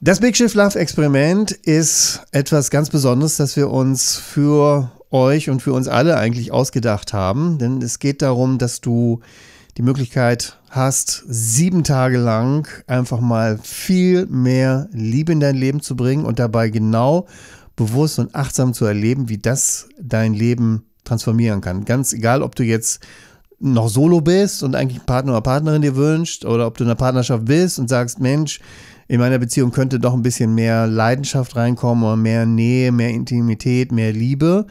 Das Big Shift Love Experiment ist etwas ganz Besonderes, das wir uns für euch und für uns alle eigentlich ausgedacht haben. Denn es geht darum, dass du die Möglichkeit hast, sieben Tage lang einfach mal viel mehr Liebe in dein Leben zu bringen und dabei genau bewusst und achtsam zu erleben, wie das dein Leben transformieren kann. Ganz egal, ob du jetzt noch solo bist und eigentlich einen Partner oder Partnerin dir wünscht oder ob du in einer Partnerschaft bist und sagst, Mensch, in meiner Beziehung könnte doch ein bisschen mehr Leidenschaft reinkommen, oder mehr Nähe, mehr Intimität, mehr Liebe.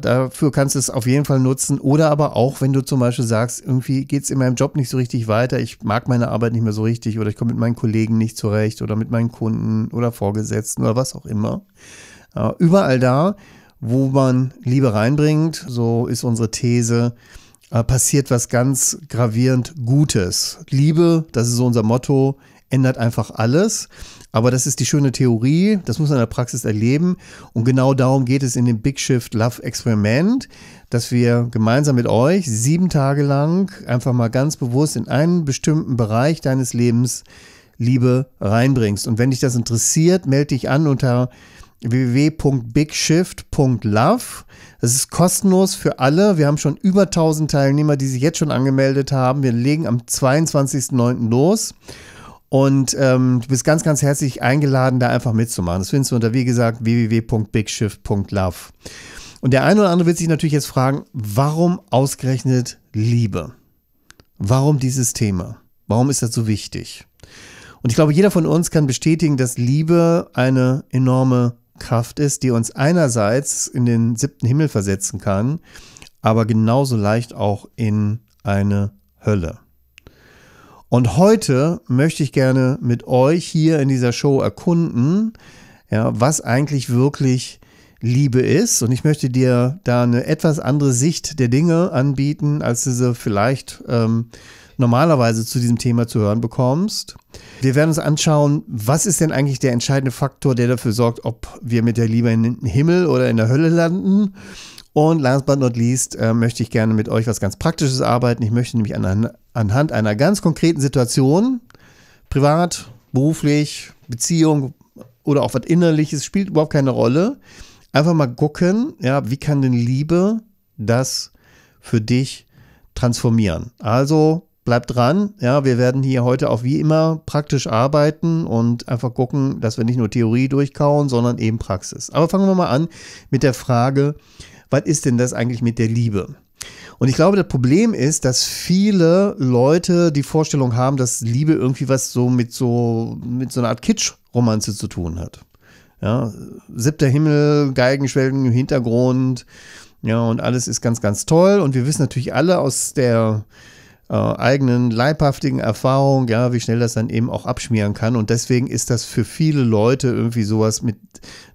Dafür kannst du es auf jeden Fall nutzen. Oder aber auch, wenn du zum Beispiel sagst, irgendwie geht es in meinem Job nicht so richtig weiter, ich mag meine Arbeit nicht mehr so richtig oder ich komme mit meinen Kollegen nicht zurecht oder mit meinen Kunden oder Vorgesetzten oder was auch immer. Überall da, wo man Liebe reinbringt, so ist unsere These, äh, passiert was ganz gravierend Gutes. Liebe, das ist so unser Motto, ändert einfach alles. Aber das ist die schöne Theorie, das muss man in der Praxis erleben. Und genau darum geht es in dem Big Shift Love Experiment, dass wir gemeinsam mit euch sieben Tage lang einfach mal ganz bewusst in einen bestimmten Bereich deines Lebens Liebe reinbringst. Und wenn dich das interessiert, melde dich an unter www.bigshift.love. Das ist kostenlos für alle. Wir haben schon über 1000 Teilnehmer, die sich jetzt schon angemeldet haben. Wir legen am 22.09. los. Und ähm, du bist ganz, ganz herzlich eingeladen, da einfach mitzumachen. Das findest du unter, wie gesagt, www.bigshift.love. Und der eine oder andere wird sich natürlich jetzt fragen, warum ausgerechnet Liebe? Warum dieses Thema? Warum ist das so wichtig? Und ich glaube, jeder von uns kann bestätigen, dass Liebe eine enorme Kraft ist, die uns einerseits in den siebten Himmel versetzen kann, aber genauso leicht auch in eine Hölle. Und heute möchte ich gerne mit euch hier in dieser Show erkunden, ja, was eigentlich wirklich Liebe ist. Und ich möchte dir da eine etwas andere Sicht der Dinge anbieten, als du sie vielleicht ähm, normalerweise zu diesem Thema zu hören bekommst. Wir werden uns anschauen, was ist denn eigentlich der entscheidende Faktor, der dafür sorgt, ob wir mit der Liebe in den Himmel oder in der Hölle landen. Und last but not least äh, möchte ich gerne mit euch was ganz Praktisches arbeiten. Ich möchte nämlich an, anhand einer ganz konkreten Situation, privat, beruflich, Beziehung oder auch was Innerliches, spielt überhaupt keine Rolle. Einfach mal gucken, ja, wie kann denn Liebe das für dich transformieren? Also bleibt dran. Ja, wir werden hier heute auch wie immer praktisch arbeiten und einfach gucken, dass wir nicht nur Theorie durchkauen, sondern eben Praxis. Aber fangen wir mal an mit der Frage, was ist denn das eigentlich mit der Liebe? Und ich glaube, das Problem ist, dass viele Leute die Vorstellung haben, dass Liebe irgendwie was so mit so, mit so einer Art Kitsch-Romanze zu tun hat. Ja, siebter Himmel, Geigenschwellen im Hintergrund, ja, und alles ist ganz, ganz toll. Und wir wissen natürlich alle aus der äh, eigenen leibhaftigen Erfahrung, ja, wie schnell das dann eben auch abschmieren kann. Und deswegen ist das für viele Leute irgendwie sowas mit,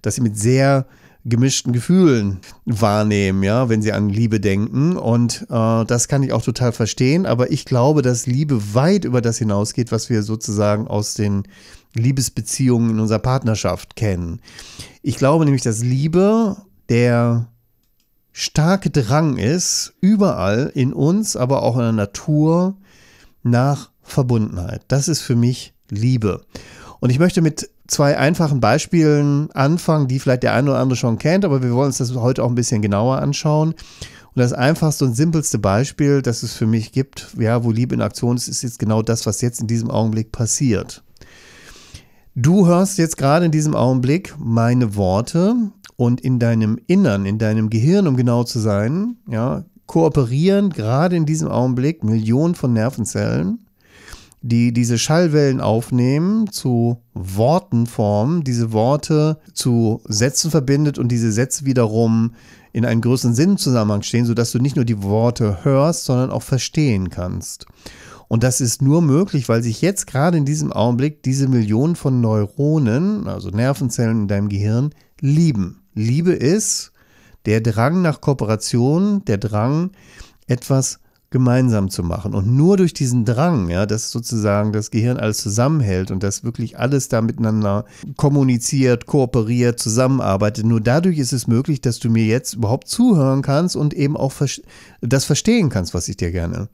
dass sie mit sehr gemischten Gefühlen wahrnehmen, ja, wenn sie an Liebe denken. Und äh, das kann ich auch total verstehen. Aber ich glaube, dass Liebe weit über das hinausgeht, was wir sozusagen aus den Liebesbeziehungen in unserer Partnerschaft kennen. Ich glaube nämlich, dass Liebe der starke Drang ist, überall in uns, aber auch in der Natur, nach Verbundenheit. Das ist für mich Liebe. Und ich möchte mit zwei einfachen Beispielen anfangen, die vielleicht der eine oder andere schon kennt, aber wir wollen uns das heute auch ein bisschen genauer anschauen. Und das einfachste und simpelste Beispiel, das es für mich gibt, ja, wo Liebe in Aktion ist, ist jetzt genau das, was jetzt in diesem Augenblick passiert. Du hörst jetzt gerade in diesem Augenblick meine Worte und in deinem Innern, in deinem Gehirn, um genau zu sein, ja, kooperieren gerade in diesem Augenblick Millionen von Nervenzellen die diese Schallwellen aufnehmen, zu Worten formen, diese Worte zu Sätzen verbindet und diese Sätze wiederum in einen größeren Sinnzusammenhang stehen, sodass du nicht nur die Worte hörst, sondern auch verstehen kannst. Und das ist nur möglich, weil sich jetzt gerade in diesem Augenblick diese Millionen von Neuronen, also Nervenzellen in deinem Gehirn, lieben. Liebe ist der Drang nach Kooperation, der Drang, etwas gemeinsam zu machen. Und nur durch diesen Drang, ja, dass sozusagen das Gehirn alles zusammenhält und dass wirklich alles da miteinander kommuniziert, kooperiert, zusammenarbeitet, nur dadurch ist es möglich, dass du mir jetzt überhaupt zuhören kannst und eben auch das verstehen kannst, was ich dir gerne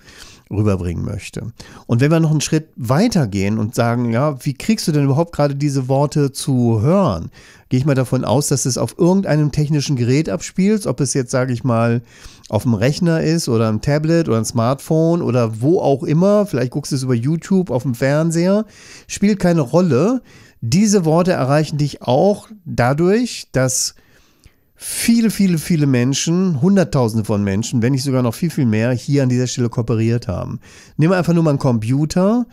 rüberbringen möchte. Und wenn wir noch einen Schritt weiter gehen und sagen, ja, wie kriegst du denn überhaupt gerade diese Worte zu hören? Gehe ich mal davon aus, dass es auf irgendeinem technischen Gerät abspielt, ob es jetzt, sage ich mal, auf dem Rechner ist oder ein Tablet oder ein Smartphone oder wo auch immer, vielleicht guckst du es über YouTube, auf dem Fernseher, spielt keine Rolle. Diese Worte erreichen dich auch dadurch, dass viele, viele, viele Menschen, Hunderttausende von Menschen, wenn nicht sogar noch viel, viel mehr, hier an dieser Stelle kooperiert haben. Nehmen wir einfach nur mal einen Computer.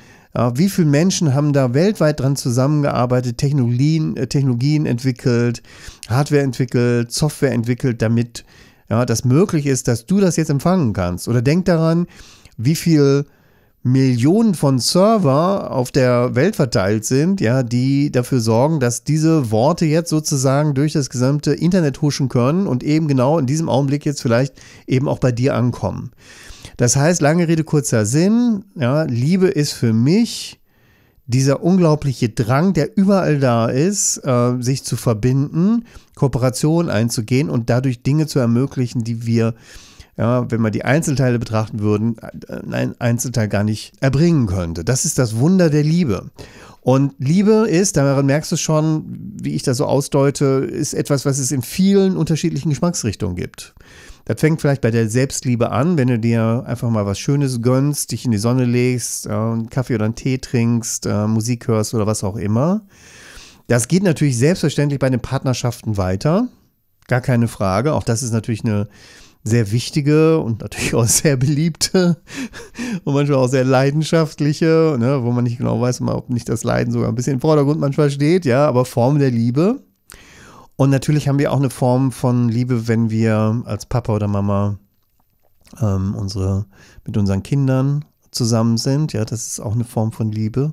Wie viele Menschen haben da weltweit dran zusammengearbeitet, Technologien, äh, Technologien entwickelt, Hardware entwickelt, Software entwickelt, damit ja, das möglich ist, dass du das jetzt empfangen kannst? Oder denk daran, wie viel Millionen von Server auf der Welt verteilt sind, ja, die dafür sorgen, dass diese Worte jetzt sozusagen durch das gesamte Internet huschen können und eben genau in diesem Augenblick jetzt vielleicht eben auch bei dir ankommen. Das heißt, lange Rede, kurzer Sinn, ja, Liebe ist für mich dieser unglaubliche Drang, der überall da ist, äh, sich zu verbinden, Kooperationen einzugehen und dadurch Dinge zu ermöglichen, die wir äh, ja, wenn man die Einzelteile betrachten würde, äh, ein Einzelteil gar nicht erbringen könnte. Das ist das Wunder der Liebe. Und Liebe ist, daran merkst du schon, wie ich das so ausdeute, ist etwas, was es in vielen unterschiedlichen Geschmacksrichtungen gibt. Das fängt vielleicht bei der Selbstliebe an, wenn du dir einfach mal was Schönes gönnst, dich in die Sonne legst, einen Kaffee oder einen Tee trinkst, äh, Musik hörst oder was auch immer. Das geht natürlich selbstverständlich bei den Partnerschaften weiter. Gar keine Frage. Auch das ist natürlich eine, sehr wichtige und natürlich auch sehr beliebte und manchmal auch sehr leidenschaftliche, ne, wo man nicht genau weiß, ob nicht das Leiden sogar ein bisschen im Vordergrund manchmal steht, ja, aber Form der Liebe. Und natürlich haben wir auch eine Form von Liebe, wenn wir als Papa oder Mama ähm, unsere, mit unseren Kindern zusammen sind. Ja, das ist auch eine Form von Liebe.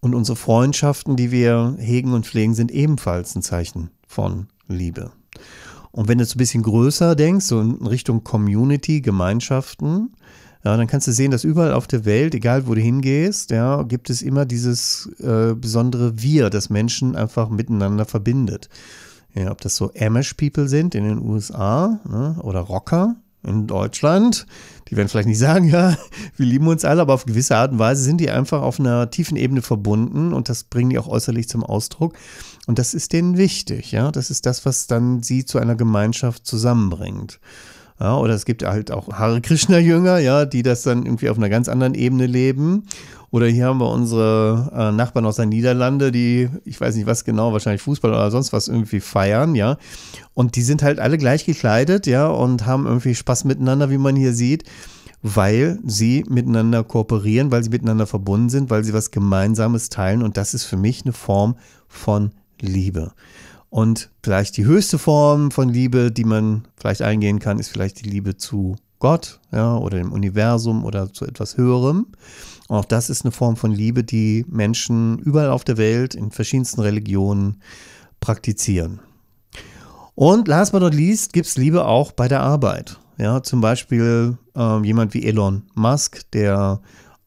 Und unsere Freundschaften, die wir hegen und pflegen, sind ebenfalls ein Zeichen von Liebe. Und wenn du es ein bisschen größer denkst, so in Richtung Community, Gemeinschaften, ja, dann kannst du sehen, dass überall auf der Welt, egal wo du hingehst, ja, gibt es immer dieses äh, besondere Wir, das Menschen einfach miteinander verbindet. Ja, ob das so Amish People sind in den USA ne, oder Rocker, in Deutschland. Die werden vielleicht nicht sagen, ja, wir lieben uns alle, aber auf gewisse Art und Weise sind die einfach auf einer tiefen Ebene verbunden und das bringen die auch äußerlich zum Ausdruck. Und das ist denen wichtig, ja. Das ist das, was dann sie zu einer Gemeinschaft zusammenbringt. Ja, oder es gibt halt auch Hare Krishna-Jünger, ja, die das dann irgendwie auf einer ganz anderen Ebene leben. Oder hier haben wir unsere äh, Nachbarn aus den Niederlande, die, ich weiß nicht was genau, wahrscheinlich Fußball oder sonst was irgendwie feiern, ja. Und die sind halt alle gleich gekleidet, ja, und haben irgendwie Spaß miteinander, wie man hier sieht, weil sie miteinander kooperieren, weil sie miteinander verbunden sind, weil sie was Gemeinsames teilen. Und das ist für mich eine Form von Liebe. Und vielleicht die höchste Form von Liebe, die man vielleicht eingehen kann, ist vielleicht die Liebe zu Gott ja, oder dem Universum oder zu etwas Höherem. Und auch das ist eine Form von Liebe, die Menschen überall auf der Welt in verschiedensten Religionen praktizieren. Und last but not least gibt es Liebe auch bei der Arbeit. Ja, zum Beispiel ähm, jemand wie Elon Musk, der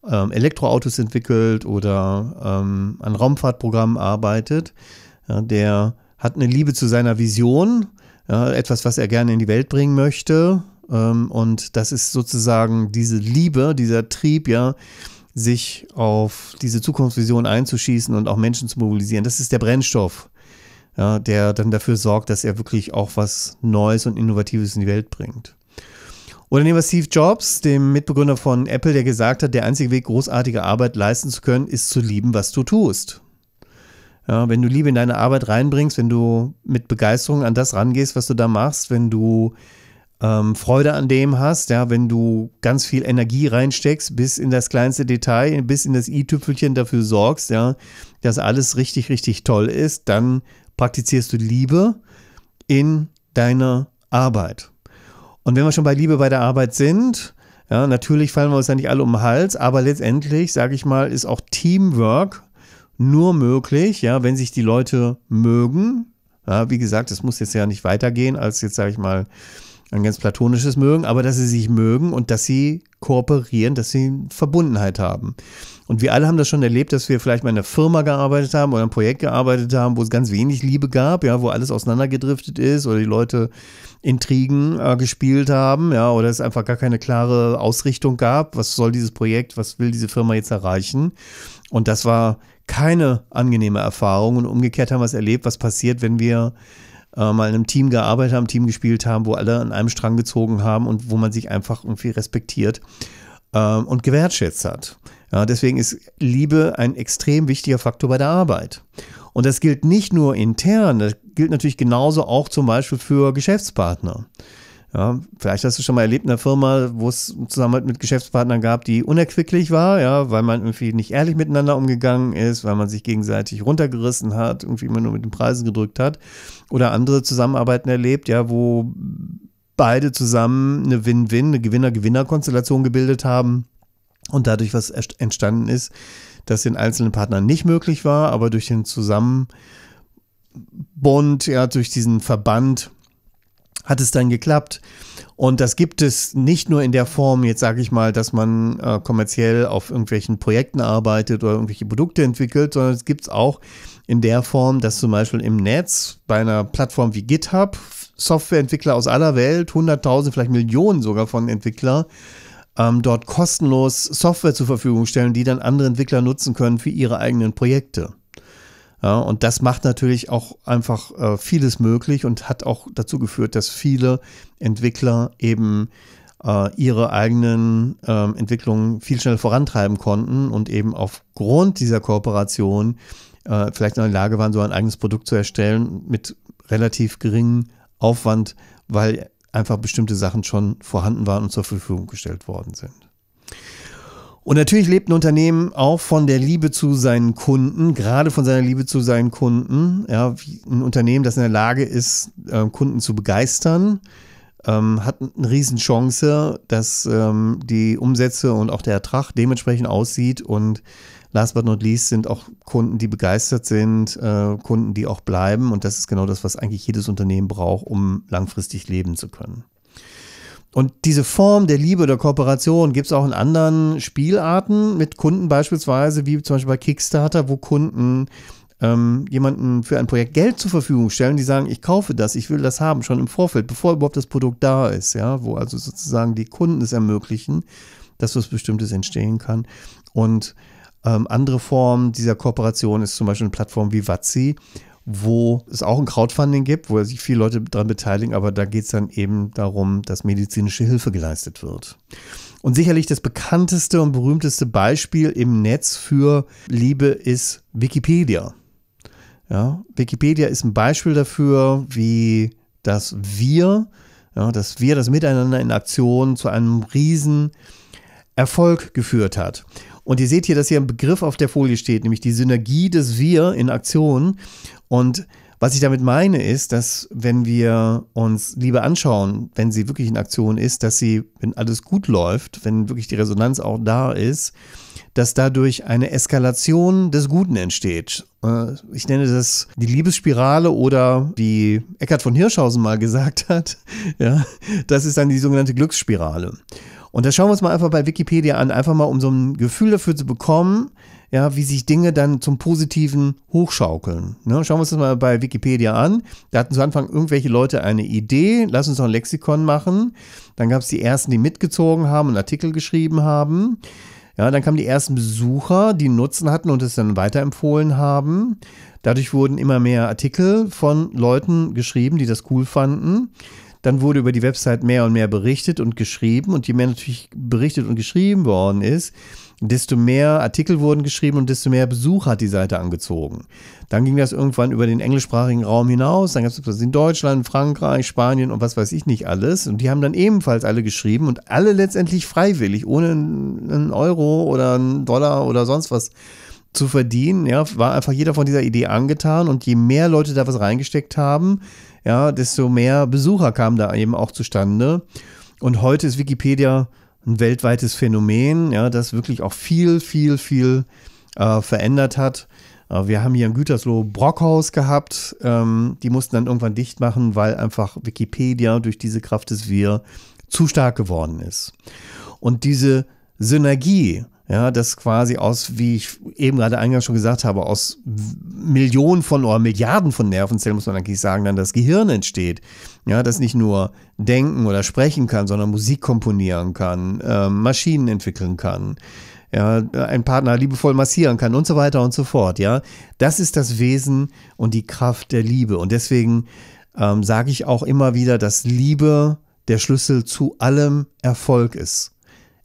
ähm, Elektroautos entwickelt oder ähm, an Raumfahrtprogrammen arbeitet. Ja, der hat eine Liebe zu seiner Vision, ja, etwas, was er gerne in die Welt bringen möchte. Ähm, und das ist sozusagen diese Liebe, dieser Trieb, ja, sich auf diese Zukunftsvision einzuschießen und auch Menschen zu mobilisieren. Das ist der Brennstoff ja, der dann dafür sorgt, dass er wirklich auch was Neues und Innovatives in die Welt bringt. Oder nehmen wir Steve Jobs, dem Mitbegründer von Apple, der gesagt hat, der einzige Weg, großartige Arbeit leisten zu können, ist zu lieben, was du tust. Ja, wenn du Liebe in deine Arbeit reinbringst, wenn du mit Begeisterung an das rangehst, was du da machst, wenn du ähm, Freude an dem hast, ja, wenn du ganz viel Energie reinsteckst, bis in das kleinste Detail, bis in das i-Tüpfelchen dafür sorgst, ja, dass alles richtig, richtig toll ist, dann praktizierst du Liebe in deiner Arbeit. Und wenn wir schon bei Liebe bei der Arbeit sind, ja, natürlich fallen wir uns ja nicht alle um den Hals, aber letztendlich, sage ich mal, ist auch Teamwork nur möglich, ja, wenn sich die Leute mögen. Ja, wie gesagt, es muss jetzt ja nicht weitergehen als jetzt, sage ich mal, ein ganz platonisches Mögen, aber dass sie sich mögen und dass sie kooperieren, dass sie Verbundenheit haben. Und wir alle haben das schon erlebt, dass wir vielleicht mal in einer Firma gearbeitet haben oder ein Projekt gearbeitet haben, wo es ganz wenig Liebe gab, ja, wo alles auseinandergedriftet ist oder die Leute Intrigen äh, gespielt haben, ja, oder es einfach gar keine klare Ausrichtung gab. Was soll dieses Projekt, was will diese Firma jetzt erreichen? Und das war keine angenehme Erfahrung. Und umgekehrt haben wir es erlebt, was passiert, wenn wir äh, mal in einem Team gearbeitet haben, Team gespielt haben, wo alle an einem Strang gezogen haben und wo man sich einfach irgendwie respektiert ähm, und gewertschätzt hat. Ja, deswegen ist Liebe ein extrem wichtiger Faktor bei der Arbeit. Und das gilt nicht nur intern, das gilt natürlich genauso auch zum Beispiel für Geschäftspartner. Ja, vielleicht hast du schon mal erlebt in einer Firma, wo es einen Zusammenhalt mit Geschäftspartnern gab, die unerquicklich war, ja, weil man irgendwie nicht ehrlich miteinander umgegangen ist, weil man sich gegenseitig runtergerissen hat, irgendwie immer nur mit den Preisen gedrückt hat. Oder andere Zusammenarbeiten erlebt, ja, wo beide zusammen eine Win-Win, eine Gewinner-Gewinner-Konstellation gebildet haben und dadurch was entstanden ist, das den einzelnen Partnern nicht möglich war, aber durch den Zusammenbund, ja, durch diesen Verband hat es dann geklappt. Und das gibt es nicht nur in der Form, jetzt sage ich mal, dass man äh, kommerziell auf irgendwelchen Projekten arbeitet oder irgendwelche Produkte entwickelt, sondern es gibt es auch in der Form, dass zum Beispiel im Netz bei einer Plattform wie GitHub Softwareentwickler aus aller Welt, 100.000, vielleicht Millionen sogar von Entwicklern, ähm, dort kostenlos Software zur Verfügung stellen, die dann andere Entwickler nutzen können für ihre eigenen Projekte. Ja, und das macht natürlich auch einfach äh, vieles möglich und hat auch dazu geführt, dass viele Entwickler eben äh, ihre eigenen äh, Entwicklungen viel schneller vorantreiben konnten und eben aufgrund dieser Kooperation äh, vielleicht in der Lage waren, so ein eigenes Produkt zu erstellen mit relativ geringen Aufwand, weil einfach bestimmte Sachen schon vorhanden waren und zur Verfügung gestellt worden sind. Und natürlich lebt ein Unternehmen auch von der Liebe zu seinen Kunden, gerade von seiner Liebe zu seinen Kunden. Ja, ein Unternehmen, das in der Lage ist, ähm, Kunden zu begeistern, ähm, hat eine Riesenchance, dass ähm, die Umsätze und auch der Ertrag dementsprechend aussieht und last but not least sind auch Kunden, die begeistert sind, äh, Kunden, die auch bleiben. Und das ist genau das, was eigentlich jedes Unternehmen braucht, um langfristig leben zu können. Und diese Form der Liebe oder Kooperation gibt es auch in anderen Spielarten mit Kunden beispielsweise, wie zum Beispiel bei Kickstarter, wo Kunden ähm, jemanden für ein Projekt Geld zur Verfügung stellen, die sagen, ich kaufe das, ich will das haben, schon im Vorfeld, bevor überhaupt das Produkt da ist, ja, wo also sozusagen die Kunden es ermöglichen, dass was Bestimmtes entstehen kann. Und ähm, andere Form dieser Kooperation ist zum Beispiel eine Plattform wie Watsi, wo es auch ein Crowdfunding gibt, wo sich viele Leute daran beteiligen, aber da geht es dann eben darum, dass medizinische Hilfe geleistet wird. Und sicherlich das bekannteste und berühmteste Beispiel im Netz für Liebe ist Wikipedia. Ja, Wikipedia ist ein Beispiel dafür, wie das Wir, ja, dass wir das Miteinander in Aktion zu einem riesen Erfolg geführt hat. Und ihr seht hier, dass hier ein Begriff auf der Folie steht, nämlich die Synergie des Wir in Aktion. Und was ich damit meine ist, dass wenn wir uns Liebe anschauen, wenn sie wirklich in Aktion ist, dass sie, wenn alles gut läuft, wenn wirklich die Resonanz auch da ist, dass dadurch eine Eskalation des Guten entsteht. Äh, ich nenne das die Liebesspirale oder wie Eckhard von Hirschhausen mal gesagt hat, ja, das ist dann die sogenannte Glücksspirale. Und das schauen wir uns mal einfach bei Wikipedia an, einfach mal um so ein Gefühl dafür zu bekommen, ja, wie sich Dinge dann zum Positiven hochschaukeln. Ne? Schauen wir uns das mal bei Wikipedia an. Da hatten zu Anfang irgendwelche Leute eine Idee, lass uns doch ein Lexikon machen. Dann gab es die ersten, die mitgezogen haben und Artikel geschrieben haben. Ja, dann kamen die ersten Besucher, die Nutzen hatten und es dann weiterempfohlen haben. Dadurch wurden immer mehr Artikel von Leuten geschrieben, die das cool fanden. Dann wurde über die Website mehr und mehr berichtet und geschrieben. Und je mehr natürlich berichtet und geschrieben worden ist, desto mehr Artikel wurden geschrieben und desto mehr Besuch hat die Seite angezogen. Dann ging das irgendwann über den englischsprachigen Raum hinaus. Dann gab es das in Deutschland, Frankreich, Spanien und was weiß ich nicht alles. Und die haben dann ebenfalls alle geschrieben und alle letztendlich freiwillig, ohne einen Euro oder einen Dollar oder sonst was zu verdienen. Ja, war einfach jeder von dieser Idee angetan. Und je mehr Leute da was reingesteckt haben, ja, desto mehr Besucher kamen da eben auch zustande. Und heute ist Wikipedia ein weltweites Phänomen, ja, das wirklich auch viel, viel, viel äh, verändert hat. Äh, wir haben hier in Gütersloh Brockhaus gehabt. Ähm, die mussten dann irgendwann dicht machen, weil einfach Wikipedia durch diese Kraft des Wir zu stark geworden ist. Und diese Synergie ja, das quasi aus, wie ich eben gerade eingangs schon gesagt habe, aus Millionen von oder Milliarden von Nervenzellen, muss man eigentlich sagen, dann das Gehirn entsteht. Ja, das nicht nur denken oder sprechen kann, sondern Musik komponieren kann, äh, Maschinen entwickeln kann, ja, einen Partner liebevoll massieren kann und so weiter und so fort. Ja, das ist das Wesen und die Kraft der Liebe. Und deswegen ähm, sage ich auch immer wieder, dass Liebe der Schlüssel zu allem Erfolg ist.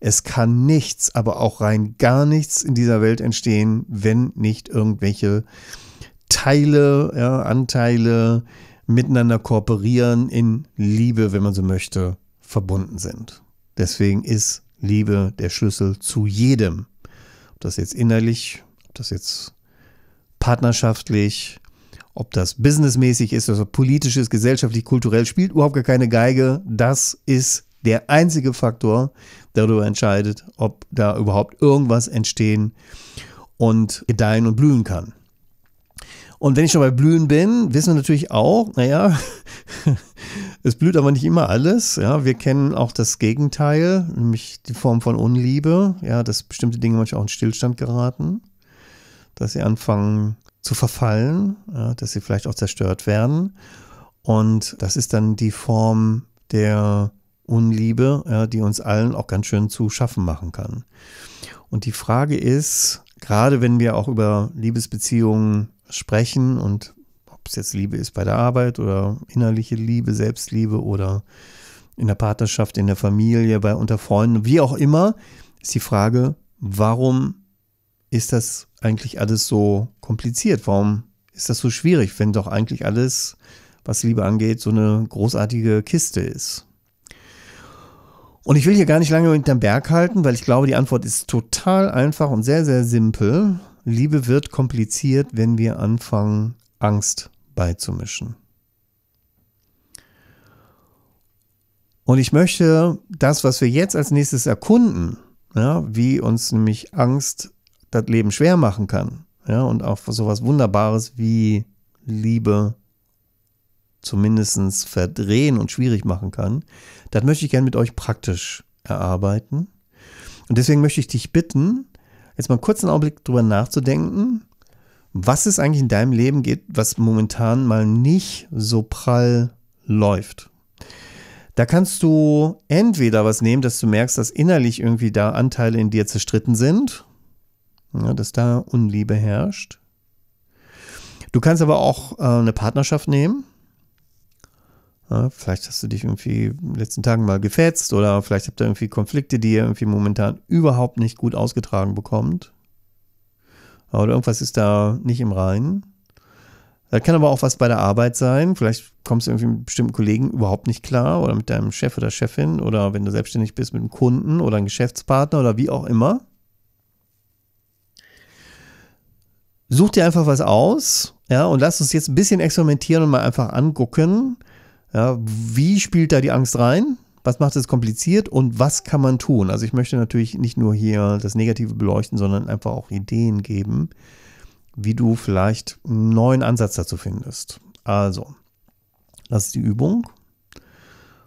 Es kann nichts, aber auch rein gar nichts in dieser Welt entstehen, wenn nicht irgendwelche Teile, ja, Anteile miteinander kooperieren, in Liebe, wenn man so möchte, verbunden sind. Deswegen ist Liebe der Schlüssel zu jedem. Ob das jetzt innerlich, ob das jetzt partnerschaftlich, ob das businessmäßig ist, ob also das politisch ist, gesellschaftlich, kulturell, spielt überhaupt gar keine Geige. Das ist der einzige Faktor, darüber entscheidet, ob da überhaupt irgendwas entstehen und gedeihen und blühen kann. Und wenn ich schon bei Blühen bin, wissen wir natürlich auch, naja, es blüht aber nicht immer alles. Ja, wir kennen auch das Gegenteil, nämlich die Form von Unliebe, ja, dass bestimmte Dinge manchmal auch in Stillstand geraten, dass sie anfangen zu verfallen, ja, dass sie vielleicht auch zerstört werden. Und das ist dann die Form der Unliebe, ja, die uns allen auch ganz schön zu schaffen machen kann. Und die Frage ist, gerade wenn wir auch über Liebesbeziehungen sprechen und ob es jetzt Liebe ist bei der Arbeit oder innerliche Liebe, Selbstliebe oder in der Partnerschaft, in der Familie, bei unter Freunden, wie auch immer, ist die Frage, warum ist das eigentlich alles so kompliziert? Warum ist das so schwierig, wenn doch eigentlich alles, was Liebe angeht, so eine großartige Kiste ist? Und ich will hier gar nicht lange hinterm Berg halten, weil ich glaube, die Antwort ist total einfach und sehr, sehr simpel. Liebe wird kompliziert, wenn wir anfangen, Angst beizumischen. Und ich möchte das, was wir jetzt als nächstes erkunden, ja, wie uns nämlich Angst das Leben schwer machen kann, ja, und auch so was Wunderbares wie Liebe zumindest verdrehen und schwierig machen kann, das möchte ich gerne mit euch praktisch erarbeiten. Und deswegen möchte ich dich bitten, jetzt mal kurz einen Augenblick drüber nachzudenken, was es eigentlich in deinem Leben geht, was momentan mal nicht so prall läuft. Da kannst du entweder was nehmen, dass du merkst, dass innerlich irgendwie da Anteile in dir zerstritten sind, ja, dass da Unliebe herrscht. Du kannst aber auch äh, eine Partnerschaft nehmen, ja, vielleicht hast du dich irgendwie in den letzten Tagen mal gefetzt oder vielleicht habt ihr irgendwie Konflikte, die ihr irgendwie momentan überhaupt nicht gut ausgetragen bekommt. Oder irgendwas ist da nicht im Reinen. Da kann aber auch was bei der Arbeit sein. Vielleicht kommst du irgendwie mit bestimmten Kollegen überhaupt nicht klar oder mit deinem Chef oder Chefin oder wenn du selbstständig bist mit einem Kunden oder einem Geschäftspartner oder wie auch immer. Such dir einfach was aus, ja, und lass uns jetzt ein bisschen experimentieren und mal einfach angucken, ja, wie spielt da die Angst rein? Was macht es kompliziert und was kann man tun? Also ich möchte natürlich nicht nur hier das Negative beleuchten, sondern einfach auch Ideen geben, wie du vielleicht einen neuen Ansatz dazu findest. Also, das ist die Übung.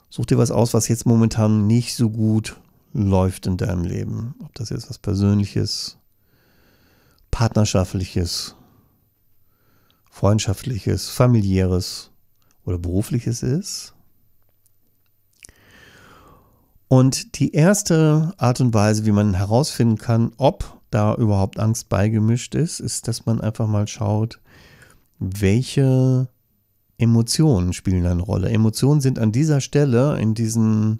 Such dir was aus, was jetzt momentan nicht so gut läuft in deinem Leben. Ob das jetzt was Persönliches, Partnerschaftliches, Freundschaftliches, Familiäres oder berufliches ist. Und die erste Art und Weise, wie man herausfinden kann, ob da überhaupt Angst beigemischt ist, ist, dass man einfach mal schaut, welche Emotionen spielen eine Rolle. Emotionen sind an dieser Stelle, in diesen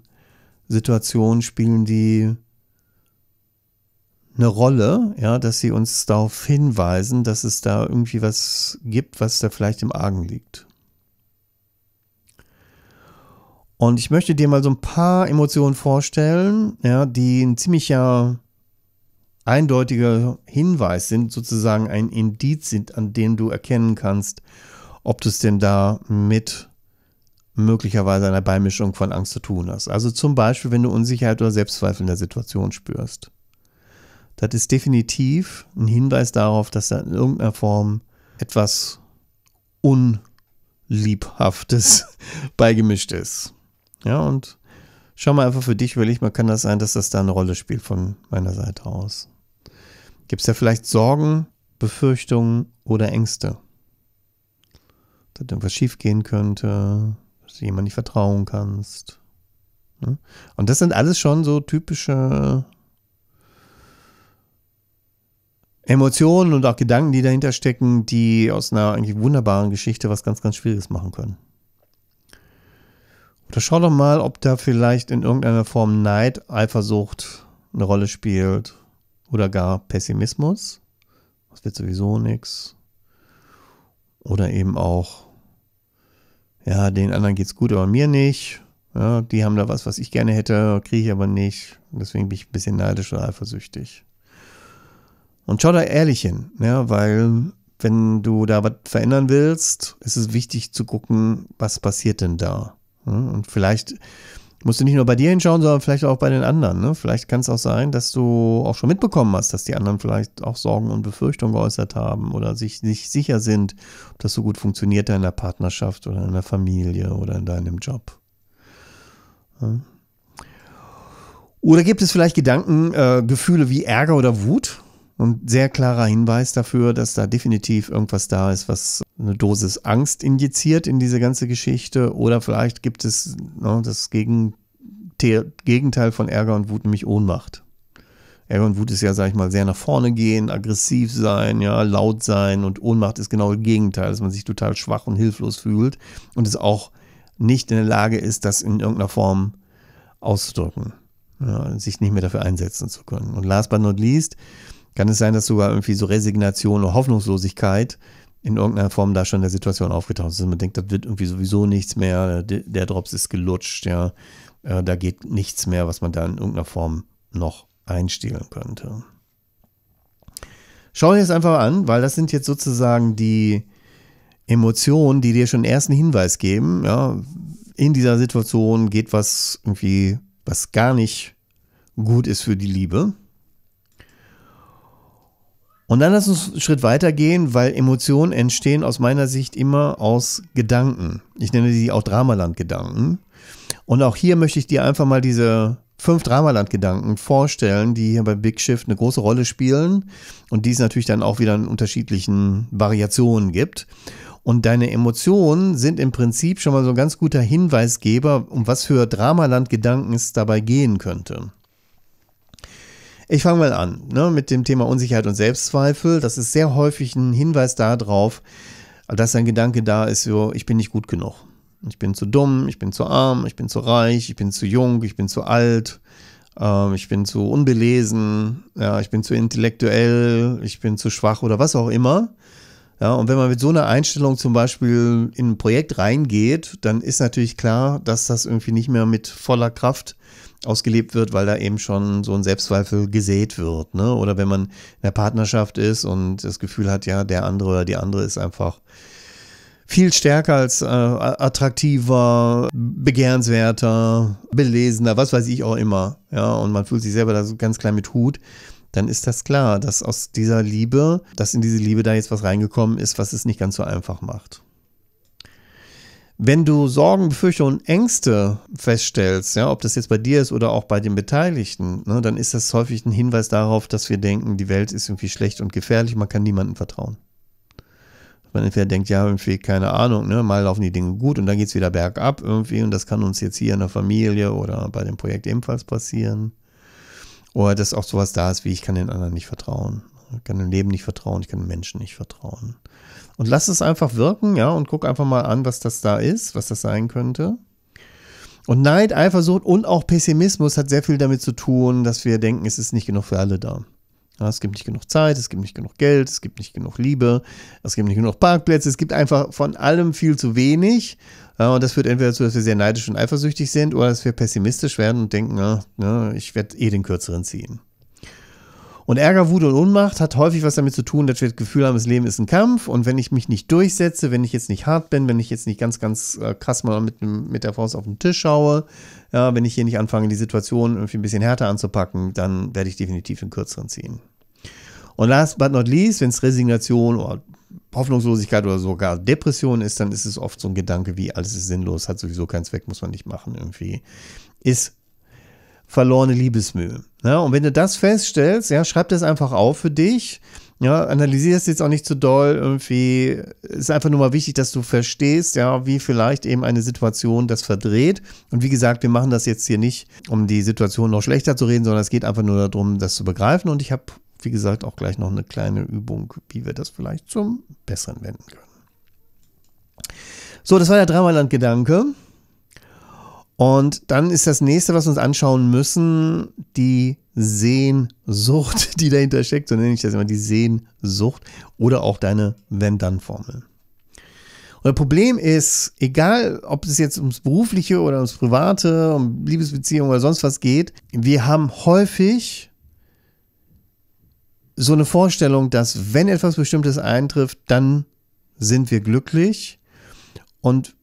Situationen spielen die eine Rolle, ja, dass sie uns darauf hinweisen, dass es da irgendwie was gibt, was da vielleicht im Argen liegt. Und ich möchte dir mal so ein paar Emotionen vorstellen, ja, die ein ziemlicher eindeutiger Hinweis sind, sozusagen ein Indiz sind, an dem du erkennen kannst, ob du es denn da mit möglicherweise einer Beimischung von Angst zu tun hast. Also zum Beispiel, wenn du Unsicherheit oder Selbstzweifel in der Situation spürst. Das ist definitiv ein Hinweis darauf, dass da in irgendeiner Form etwas Unliebhaftes beigemischt ist. Ja, und schau mal einfach für dich, ich mal, kann das sein, dass das da eine Rolle spielt von meiner Seite aus? Gibt es da vielleicht Sorgen, Befürchtungen oder Ängste? Dass irgendwas schiefgehen könnte, dass du jemand nicht vertrauen kannst. Ne? Und das sind alles schon so typische Emotionen und auch Gedanken, die dahinter stecken, die aus einer eigentlich wunderbaren Geschichte was ganz, ganz Schwieriges machen können. Da schau doch mal, ob da vielleicht in irgendeiner Form Neid, Eifersucht eine Rolle spielt oder gar Pessimismus. Das wird sowieso nichts. Oder eben auch, ja, den anderen geht's gut, aber mir nicht. Ja, die haben da was, was ich gerne hätte, kriege ich aber nicht. Deswegen bin ich ein bisschen neidisch oder eifersüchtig. Und schau da ehrlich hin, ja, ne? weil wenn du da was verändern willst, ist es wichtig zu gucken, was passiert denn da. Ne? Und vielleicht musst du nicht nur bei dir hinschauen, sondern vielleicht auch bei den anderen. Ne? Vielleicht kann es auch sein, dass du auch schon mitbekommen hast, dass die anderen vielleicht auch Sorgen und Befürchtungen geäußert haben oder sich nicht sicher sind, ob das so gut funktioniert in der Partnerschaft oder in der Familie oder in deinem Job. Ja. Oder gibt es vielleicht Gedanken, äh, Gefühle wie Ärger oder Wut? ein sehr klarer Hinweis dafür, dass da definitiv irgendwas da ist, was eine Dosis Angst injiziert in diese ganze Geschichte. Oder vielleicht gibt es no, ne, das Gegenteil von Ärger und Wut, nämlich Ohnmacht. Ärger und Wut ist ja, sag ich mal, sehr nach vorne gehen, aggressiv sein, ja, laut sein und Ohnmacht ist genau das Gegenteil, dass man sich total schwach und hilflos fühlt und es auch nicht in der Lage ist, das in irgendeiner Form auszudrücken, ja, sich nicht mehr dafür einsetzen zu können. Und last but not least, kann es sein, dass sogar irgendwie so Resignation oder Hoffnungslosigkeit in irgendeiner Form da schon in der Situation aufgetaucht ist. Man denkt, das wird irgendwie sowieso nichts mehr, der Drops ist gelutscht, ja. Äh, da geht nichts mehr, was man da in irgendeiner Form noch einstehlen könnte. Schau dir das einfach an, weil das sind jetzt sozusagen die Emotionen, die dir schon ersten Hinweis geben. Ja, in dieser Situation geht was irgendwie, was gar nicht gut ist für die Liebe. Und dann lass uns einen Schritt weiter gehen, weil Emotionen entstehen aus meiner Sicht immer aus Gedanken. Ich nenne sie auch Dramaland-Gedanken. Und auch hier möchte ich dir einfach mal diese fünf Dramaland-Gedanken vorstellen, die hier bei Big Shift eine große Rolle spielen und die es natürlich dann auch wieder in unterschiedlichen Variationen gibt. Und deine Emotionen sind im Prinzip schon mal so ein ganz guter Hinweisgeber, um was für Dramaland-Gedanken es dabei gehen könnte. Ich fange mal an ne, mit dem Thema Unsicherheit und Selbstzweifel. Das ist sehr häufig ein Hinweis darauf, dass ein Gedanke da ist, so, ich bin nicht gut genug. Ich bin zu dumm, ich bin zu arm, ich bin zu reich, ich bin zu jung, ich bin zu alt, äh, ich bin zu unbelesen, ja, ich bin zu intellektuell, ich bin zu schwach oder was auch immer. Ja, und wenn man mit so einer Einstellung zum Beispiel in ein Projekt reingeht, dann ist natürlich klar, dass das irgendwie nicht mehr mit voller Kraft äh, ausgelebt wird, weil da eben schon so ein Selbstzweifel gesät wird. Ne? Oder wenn man in der Partnerschaft ist und das Gefühl hat, ja, der andere oder die andere ist einfach viel stärker als äh, attraktiver, begehrenswerter, belesener, was weiß ich auch immer. Ja, und man fühlt sich selber da so ganz klein mit Hut. Dann ist das klar, dass aus dieser Liebe, dass in diese Liebe da jetzt was reingekommen ist, was es nicht ganz so einfach macht. Wenn du Sorgen, Befürchtungen und Ängste feststellst, ja, ob das jetzt bei dir ist oder auch bei den Beteiligten, ne, dann ist das häufig ein Hinweis darauf, dass wir denken, die Welt ist irgendwie schlecht und gefährlich, man kann niemandem vertrauen. Man entweder denkt, ja, irgendwie, keine Ahnung, ne, mal laufen die Dinge gut und dann geht es wieder bergab irgendwie und das kann uns jetzt hier in der Familie oder bei dem Projekt ebenfalls passieren. Oder dass auch sowas da ist wie, ich kann den anderen nicht vertrauen. Ich kann dem Leben nicht vertrauen, ich kann den Menschen nicht vertrauen und lass es einfach wirken, ja, und guck einfach mal an, was das da ist, was das sein könnte. Und Neid, Eifersucht und auch Pessimismus hat sehr viel damit zu tun, dass wir denken, es ist nicht genug für alle da. Ja, es gibt nicht genug Zeit, es gibt nicht genug Geld, es gibt nicht genug Liebe, es gibt nicht genug Parkplätze, es gibt einfach von allem viel zu wenig. Ja, und das führt entweder dazu, dass wir sehr neidisch und eifersüchtig sind oder dass wir pessimistisch werden und denken, ah, ja, ich werde eh den kürzeren ziehen. Und Ärger, Wut und Unmacht hat häufig was damit zu tun, dass wir das Gefühl haben, das Leben ist ein Kampf und wenn ich mich nicht durchsetze, wenn ich jetzt nicht hart bin, wenn ich jetzt nicht ganz, ganz äh, krass mal mit, mit der Faust auf den Tisch schaue, ja, wenn ich hier nicht anfange, die Situation irgendwie ein bisschen härter anzupacken, dann werde ich definitiv den kürzeren ziehen. Und last but not least, wenn es Resignation oder Hoffnungslosigkeit oder sogar Depression ist, dann ist es oft so ein Gedanke wie, alles ist sinnlos, hat sowieso keinen Zweck, muss man nicht machen irgendwie. Ist verlorene Liebesmühe. Ja, ne? und wenn du das feststellst, ja, schreib das einfach auf für dich. Ja, analysier es jetzt auch nicht zu doll. Irgendwie ist einfach nur mal wichtig, dass du verstehst, ja, wie vielleicht eben eine Situation das verdreht. Und wie gesagt, wir machen das jetzt hier nicht, um die Situation noch schlechter zu reden, sondern es geht einfach nur darum, das zu begreifen. Und ich habe, wie gesagt, auch gleich noch eine kleine Übung, wie wir das vielleicht zum Besseren wenden können. So, das war der Dramaland-Gedanke. Und dann ist das nächste, was wir uns anschauen müssen, die Sehnsucht, die dahinter steckt. So nenne ich das immer, die Sehnsucht oder auch deine Wenn-Dann-Formel. Und das Problem ist, egal ob es jetzt ums Berufliche oder ums Private, um Liebesbeziehungen oder sonst was geht, wir haben häufig so eine Vorstellung, dass wenn etwas Bestimmtes eintrifft, dann sind wir glücklich. Und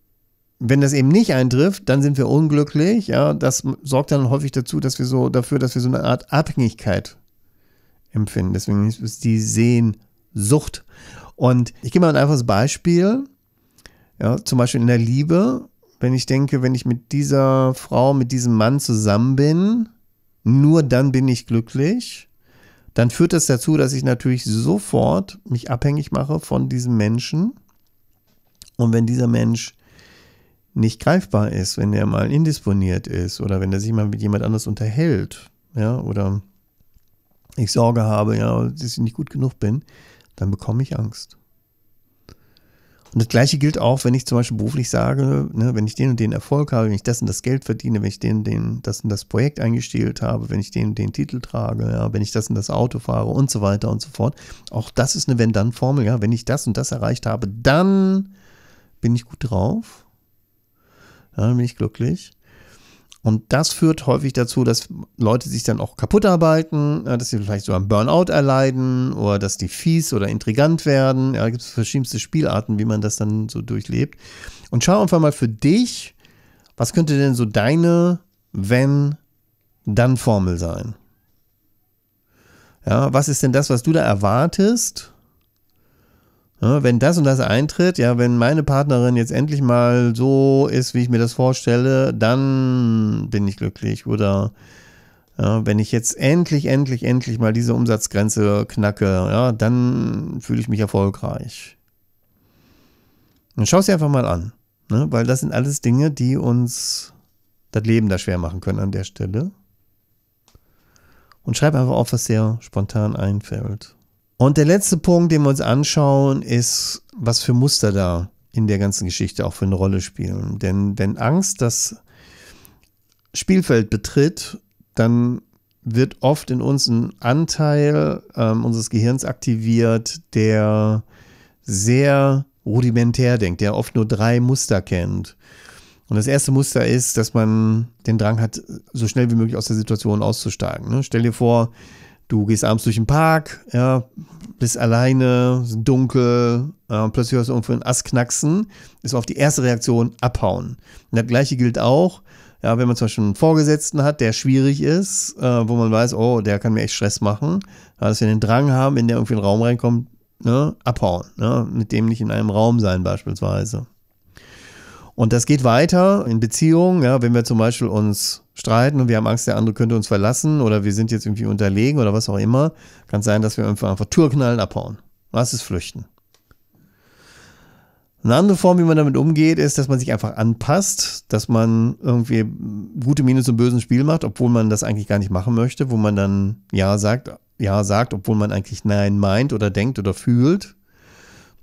wenn das eben nicht eintrifft, dann sind wir unglücklich. Ja, das sorgt dann häufig dazu, dass wir so dafür, dass wir so eine Art Abhängigkeit empfinden. Deswegen ist es die Sehnsucht. Und ich gebe mal ein einfaches Beispiel. Ja, zum Beispiel in der Liebe, wenn ich denke, wenn ich mit dieser Frau, mit diesem Mann zusammen bin, nur dann bin ich glücklich, dann führt das dazu, dass ich natürlich sofort mich abhängig mache von diesem Menschen. Und wenn dieser Mensch nicht greifbar ist, wenn er mal indisponiert ist oder wenn er sich mal mit jemand anders unterhält, ja, oder ich Sorge habe, ja, dass ich nicht gut genug bin, dann bekomme ich Angst. Und das Gleiche gilt auch, wenn ich zum Beispiel beruflich sage, ne, wenn ich den und den Erfolg habe, wenn ich das und das Geld verdiene, wenn ich den, und den, das und das Projekt eingestellt habe, wenn ich den und den Titel trage, ja, wenn ich das und das Auto fahre und so weiter und so fort. Auch das ist eine Wenn-Dann-Formel, ja. Wenn ich das und das erreicht habe, dann bin ich gut drauf. Ja, dann bin ich glücklich. Und das führt häufig dazu, dass Leute sich dann auch kaputt arbeiten, dass sie vielleicht so einen Burnout erleiden oder dass die fies oder intrigant werden. Ja, da gibt es verschiedenste Spielarten, wie man das dann so durchlebt. Und schau einfach mal für dich, was könnte denn so deine Wenn-Dann-Formel sein? Ja, was ist denn das, was du da erwartest? Ja, wenn das und das eintritt, ja, wenn meine Partnerin jetzt endlich mal so ist, wie ich mir das vorstelle, dann bin ich glücklich. Oder ja, wenn ich jetzt endlich, endlich, endlich mal diese Umsatzgrenze knacke, ja, dann fühle ich mich erfolgreich. Und schau es dir einfach mal an, ne? weil das sind alles Dinge, die uns das Leben da schwer machen können an der Stelle. Und schreib einfach auf, was dir spontan einfällt. Und der letzte Punkt, den wir uns anschauen, ist, was für Muster da in der ganzen Geschichte auch für eine Rolle spielen. Denn wenn Angst das Spielfeld betritt, dann wird oft in uns ein Anteil ähm, unseres Gehirns aktiviert, der sehr rudimentär denkt, der oft nur drei Muster kennt. Und das erste Muster ist, dass man den Drang hat, so schnell wie möglich aus der Situation auszusteigen. Ne? Stell dir vor, Du gehst abends durch den Park, ja, bist alleine, ist dunkel, äh, plötzlich hörst du irgendwo einen Ass knacksen, ist auf die erste Reaktion abhauen. Und das gleiche gilt auch, ja, wenn man zum Beispiel einen Vorgesetzten hat, der schwierig ist, äh, wo man weiß, oh, der kann mir echt Stress machen, ja, dass wir den Drang haben, wenn der irgendwie in den Raum reinkommt, ne, abhauen, ne, mit dem nicht in einem Raum sein beispielsweise. Und das geht weiter in Beziehungen, ja, wenn wir zum Beispiel uns streiten und wir haben Angst, der andere könnte uns verlassen oder wir sind jetzt irgendwie unterlegen oder was auch immer, kann sein, dass wir einfach, einfach Tourknallen abhauen. Was ist Flüchten? Eine andere Form, wie man damit umgeht, ist, dass man sich einfach anpasst, dass man irgendwie gute Minus und bösen Spiel macht, obwohl man das eigentlich gar nicht machen möchte, wo man dann Ja sagt, Ja sagt, obwohl man eigentlich Nein meint oder denkt oder fühlt.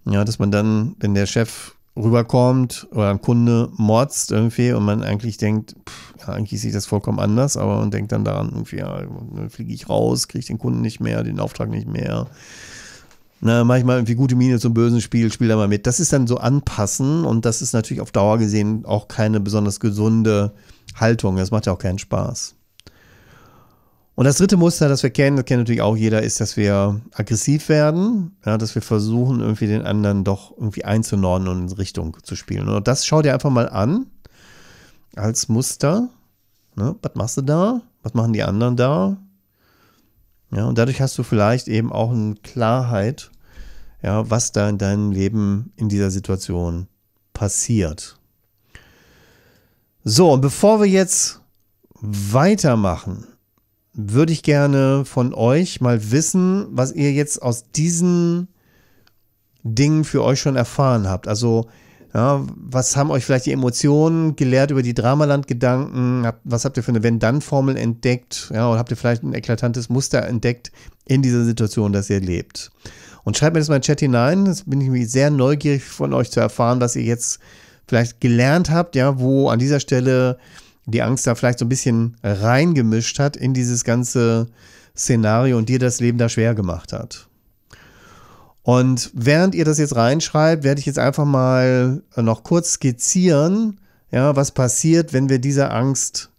Ja, dass man dann, wenn der Chef rüberkommt oder ein Kunde motzt irgendwie und man eigentlich denkt, pff, ja, eigentlich sieht das vollkommen anders, aber man denkt dann daran, irgendwie, ja, fliege ich raus, kriege ich den Kunden nicht mehr, den Auftrag nicht mehr. Na, manchmal irgendwie gute Miene zum bösen Spiel, spiel da mal mit. Das ist dann so anpassen und das ist natürlich auf Dauer gesehen auch keine besonders gesunde Haltung. Das macht ja auch keinen Spaß. Und das dritte Muster, das wir kennen, das kennt natürlich auch jeder, ist, dass wir aggressiv werden, ja, dass wir versuchen, irgendwie den anderen doch irgendwie einzunorden und in Richtung zu spielen. Und das schau dir einfach mal an als Muster. Ne? Was machst du da? Was machen die anderen da? Ja, und dadurch hast du vielleicht eben auch eine Klarheit, ja, was da in deinem Leben in dieser Situation passiert. So, und bevor wir jetzt weitermachen, würde ich gerne von euch mal wissen, was ihr jetzt aus diesen Dingen für euch schon erfahren habt. Also, ja, was haben euch vielleicht die Emotionen gelehrt über die Dramaland-Gedanken? Was habt ihr für eine Wenn-Dann-Formel entdeckt? Ja, oder habt ihr vielleicht ein eklatantes Muster entdeckt in dieser Situation, dass ihr lebt? Und schreibt mir das mal in den Chat hinein. Das bin ich sehr neugierig von euch zu erfahren, was ihr jetzt vielleicht gelernt habt, ja, wo an dieser Stelle die Angst da vielleicht so ein bisschen reingemischt hat in dieses ganze Szenario und dir das Leben da schwer gemacht hat. Und während ihr das jetzt reinschreibt, werde ich jetzt einfach mal noch kurz skizzieren, ja, was passiert, wenn wir dieser Angst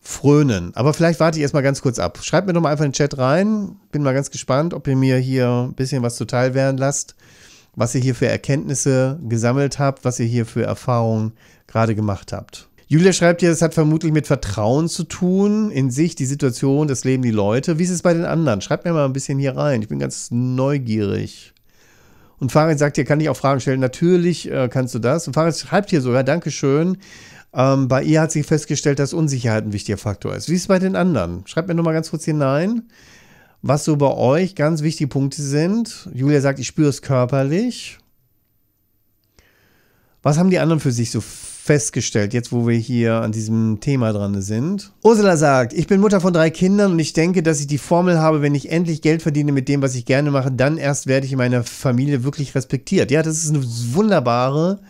frönen. Aber vielleicht warte ich erstmal ganz kurz ab. Schreibt mir doch mal einfach in den Chat rein. Bin mal ganz gespannt, ob ihr mir hier ein bisschen was zuteil werden lasst, was ihr hier für Erkenntnisse gesammelt habt, was ihr hier für Erfahrungen gerade gemacht habt. Julia schreibt hier, es hat vermutlich mit Vertrauen zu tun in sich, die Situation, das Leben, die Leute. Wie ist es bei den anderen? Schreibt mir mal ein bisschen hier rein. Ich bin ganz neugierig. Und Farid sagt hier, kann ich auch Fragen stellen? Natürlich äh, kannst du das. Und Farid schreibt hier sogar, Dankeschön. Ähm, bei ihr hat sich festgestellt, dass Unsicherheit ein wichtiger Faktor ist. Wie ist es bei den anderen? Schreibt mir nochmal ganz kurz hinein, was so bei euch ganz wichtige Punkte sind. Julia sagt, ich spüre es körperlich. Was haben die anderen für sich so festgestellt, jetzt wo wir hier an diesem Thema dran sind. Ursula sagt, ich bin Mutter von drei Kindern und ich denke, dass ich die Formel habe, wenn ich endlich Geld verdiene mit dem, was ich gerne mache, dann erst werde ich in meiner Familie wirklich respektiert. Ja, das ist eine wunderbare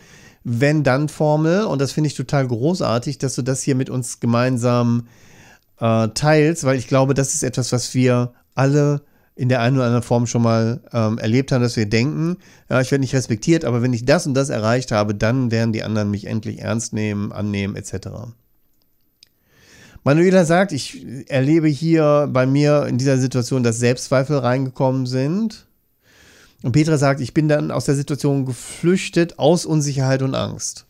Wenn-Dann-Formel und das finde ich total großartig, dass du das hier mit uns gemeinsam äh, teilst, weil ich glaube, das ist etwas, was wir alle in der einen oder anderen Form schon mal ähm, erlebt haben, dass wir denken, ja, ich werde nicht respektiert, aber wenn ich das und das erreicht habe, dann werden die anderen mich endlich ernst nehmen, annehmen, etc. Manuela sagt, ich erlebe hier bei mir in dieser Situation, dass Selbstzweifel reingekommen sind. Und Petra sagt, ich bin dann aus der Situation geflüchtet aus Unsicherheit und Angst.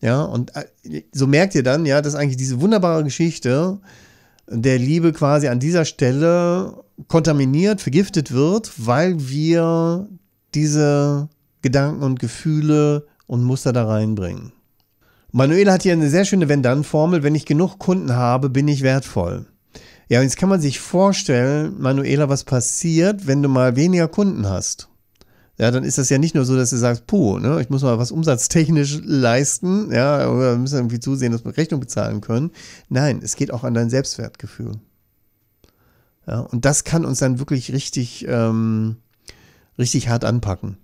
Ja, und äh, so merkt ihr dann, ja, dass eigentlich diese wunderbare Geschichte der Liebe quasi an dieser Stelle kontaminiert, vergiftet wird, weil wir diese Gedanken und Gefühle und Muster da reinbringen. Manuel hat hier eine sehr schöne Wenn-Dann-Formel. Wenn ich genug Kunden habe, bin ich wertvoll. Ja, und jetzt kann man sich vorstellen, Manuela, was passiert, wenn du mal weniger Kunden hast ja, dann ist das ja nicht nur so, dass du sagst, puh, ne, ich muss mal was umsatztechnisch leisten, ja, oder müssen irgendwie zusehen, dass wir Rechnung bezahlen können. Nein, es geht auch an dein Selbstwertgefühl. Ja, und das kann uns dann wirklich richtig, ähm, richtig hart anpacken.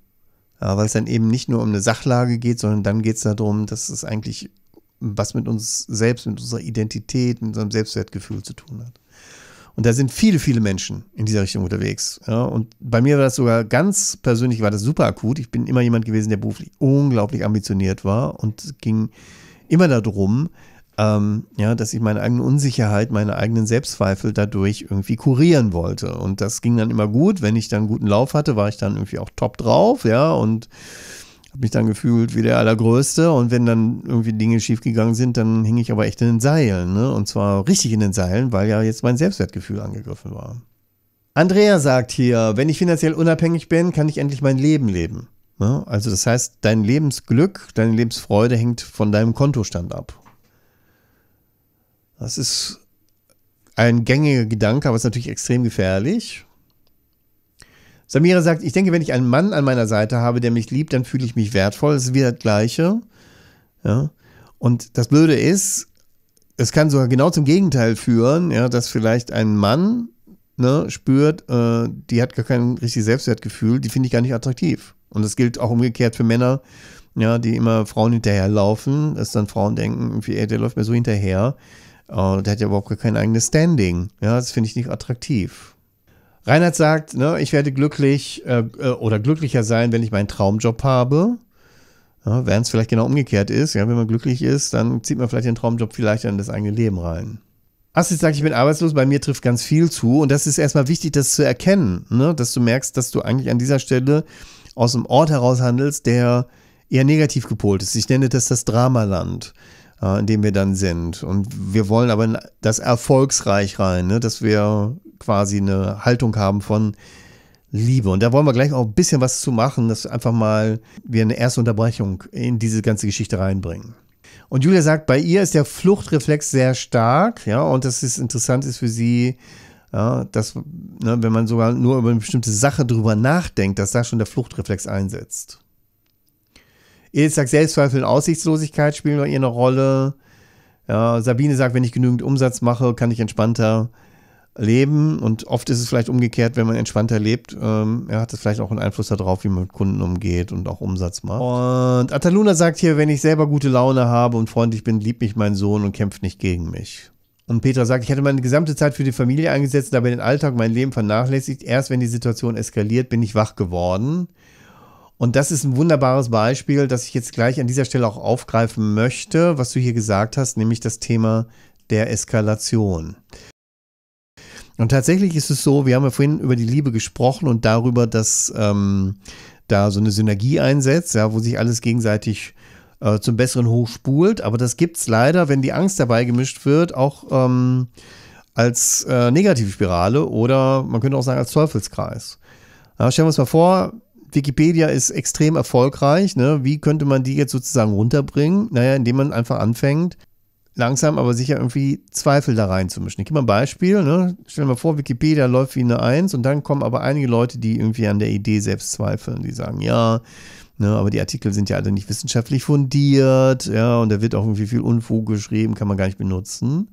Ja, weil es dann eben nicht nur um eine Sachlage geht, sondern dann geht es darum, dass es eigentlich was mit uns selbst, mit unserer Identität, mit unserem Selbstwertgefühl zu tun hat. Und da sind viele, viele Menschen in dieser Richtung unterwegs. Ja, und bei mir war das sogar ganz persönlich, war das super akut. Ich bin immer jemand gewesen, der beruflich unglaublich ambitioniert war und ging immer darum, ähm, ja, dass ich meine eigene Unsicherheit, meine eigenen Selbstzweifel dadurch irgendwie kurieren wollte. Und das ging dann immer gut. Wenn ich dann einen guten Lauf hatte, war ich dann irgendwie auch top drauf, ja, und habe mich dann gefühlt wie der Allergrößte und wenn dann irgendwie Dinge schiefgegangen sind, dann hing ich aber echt in den Seilen. Ne? Und zwar richtig in den Seilen, weil ja jetzt mein Selbstwertgefühl angegriffen war. Andrea sagt hier, wenn ich finanziell unabhängig bin, kann ich endlich mein Leben leben. Ne? Also das heißt, dein Lebensglück, deine Lebensfreude hängt von deinem Kontostand ab. Das ist ein gängiger Gedanke, aber ist natürlich extrem gefährlich Samira sagt, ich denke, wenn ich einen Mann an meiner Seite habe, der mich liebt, dann fühle ich mich wertvoll. Das ist wieder das Gleiche. Ja. Und das Blöde ist, es kann sogar genau zum Gegenteil führen, ja, dass vielleicht ein Mann ne, spürt, äh, die hat gar kein richtiges Selbstwertgefühl, die finde ich gar nicht attraktiv. Und das gilt auch umgekehrt für Männer, ja, die immer Frauen hinterherlaufen, dass dann Frauen denken, ey, der läuft mir so hinterher, äh, der hat ja überhaupt gar kein eigenes Standing. Ja, das finde ich nicht attraktiv. Reinhard sagt, ne, ich werde glücklich äh, äh, oder glücklicher sein, wenn ich meinen Traumjob habe. Ja, Während es vielleicht genau umgekehrt ist, ja, wenn man glücklich ist, dann zieht man vielleicht den Traumjob vielleicht in das eigene Leben rein. Astrid sagt, ich bin arbeitslos, bei mir trifft ganz viel zu und das ist erstmal wichtig, das zu erkennen, ne? dass du merkst, dass du eigentlich an dieser Stelle aus einem Ort heraus handelst, der eher negativ gepolt ist. Ich nenne das das Dramaland, äh, in dem wir dann sind und wir wollen aber in das erfolgsreich rein, ne? dass wir quasi eine Haltung haben von Liebe. Und da wollen wir gleich auch ein bisschen was zu machen, dass einfach mal wir eine erste Unterbrechung in diese ganze Geschichte reinbringen. Und Julia sagt, bei ihr ist der Fluchtreflex sehr stark, ja, und das ist interessant ist für sie, ja, dass, ne, wenn man sogar nur über eine bestimmte Sache drüber nachdenkt, dass da schon der Fluchtreflex einsetzt. Edith sagt, Selbstzweifel und Aussichtslosigkeit spielen bei ihr eine Rolle. Ja, Sabine sagt, wenn ich genügend Umsatz mache, kann ich entspannter leben. Und oft ist es vielleicht umgekehrt, wenn man entspannter lebt, ähm, ja, hat das vielleicht auch einen Einfluss darauf, wie man mit Kunden umgeht und auch Umsatz macht. Und Ataluna sagt hier, wenn ich selber gute Laune habe und freundlich bin, liebt mich mein Sohn und kämpft nicht gegen mich. Und Petra sagt, ich hätte meine gesamte Zeit für die Familie eingesetzt, dabei den Alltag, mein Leben vernachlässigt. Erst wenn die Situation eskaliert, bin ich wach geworden. Und das ist ein wunderbares Beispiel, das ich jetzt gleich an dieser Stelle auch aufgreifen möchte, was du hier gesagt hast, nämlich das Thema der Eskalation. Und tatsächlich ist es so, wir haben ja vorhin über die Liebe gesprochen und darüber, dass ähm, da so eine Synergie einsetzt, ja, wo sich alles gegenseitig äh, zum Besseren hochspult. Aber das gibt es leider, wenn die Angst dabei gemischt wird, auch ähm, als äh, Negativspirale oder man könnte auch sagen als Teufelskreis. Ja, stellen wir uns mal vor, Wikipedia ist extrem erfolgreich. Ne? Wie könnte man die jetzt sozusagen runterbringen? Naja, indem man einfach anfängt, langsam, aber sicher irgendwie Zweifel da reinzumischen. Ich gebe mal ein Beispiel. Ne? Stellen wir vor, Wikipedia läuft wie eine Eins und dann kommen aber einige Leute, die irgendwie an der Idee selbst zweifeln. Die sagen, ja, ne, aber die Artikel sind ja alle nicht wissenschaftlich fundiert. Ja, und da wird auch irgendwie viel Unfug geschrieben, kann man gar nicht benutzen.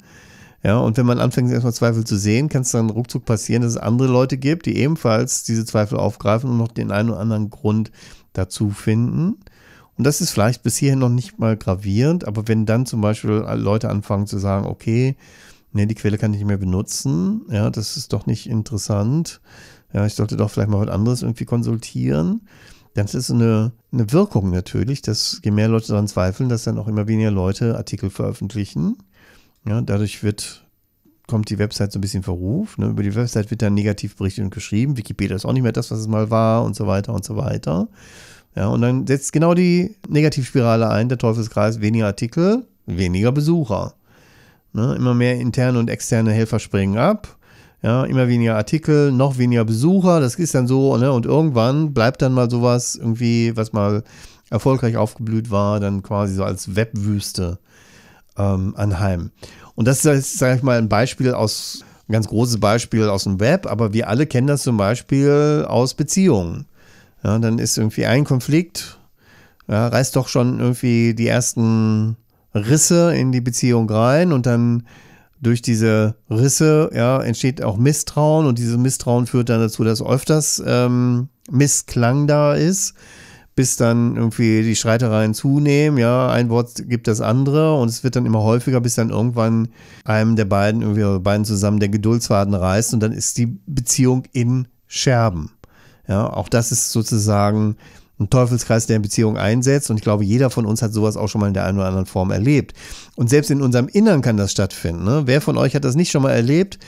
Ja, und wenn man anfängt, erstmal Zweifel zu sehen, kann es dann ruckzuck passieren, dass es andere Leute gibt, die ebenfalls diese Zweifel aufgreifen und noch den einen oder anderen Grund dazu finden. Und das ist vielleicht bis hierhin noch nicht mal gravierend, aber wenn dann zum Beispiel Leute anfangen zu sagen, okay, nee, die Quelle kann ich nicht mehr benutzen, ja, das ist doch nicht interessant, ja, ich sollte doch vielleicht mal was anderes irgendwie konsultieren, dann ist es eine, eine Wirkung natürlich, dass je mehr Leute daran zweifeln, dass dann auch immer weniger Leute Artikel veröffentlichen. Ja, dadurch wird kommt die Website so ein bisschen verruft. Ne? Über die Website wird dann negativ berichtet und geschrieben. Wikipedia ist auch nicht mehr das, was es mal war und so weiter und so weiter. Ja, und dann setzt genau die Negativspirale ein, der Teufelskreis, weniger Artikel, weniger Besucher. Ne, immer mehr interne und externe Helfer springen ab. Ja, immer weniger Artikel, noch weniger Besucher, das ist dann so, ne, und irgendwann bleibt dann mal sowas irgendwie, was mal erfolgreich aufgeblüht war, dann quasi so als Webwüste ähm, anheim. Und das ist, sage ich mal, ein Beispiel aus, ein ganz großes Beispiel aus dem Web, aber wir alle kennen das zum Beispiel aus Beziehungen. Ja, dann ist irgendwie ein Konflikt, ja, reißt doch schon irgendwie die ersten Risse in die Beziehung rein und dann durch diese Risse ja, entsteht auch Misstrauen und dieses Misstrauen führt dann dazu, dass öfters ähm, Missklang da ist, bis dann irgendwie die Streitereien zunehmen, ja, ein Wort gibt das andere und es wird dann immer häufiger, bis dann irgendwann einem der beiden, irgendwie beiden zusammen der Geduldsfaden reißt und dann ist die Beziehung in Scherben. Ja, auch das ist sozusagen ein Teufelskreis, der in Beziehung einsetzt. Und ich glaube, jeder von uns hat sowas auch schon mal in der einen oder anderen Form erlebt. Und selbst in unserem Innern kann das stattfinden. Ne? Wer von euch hat das nicht schon mal erlebt?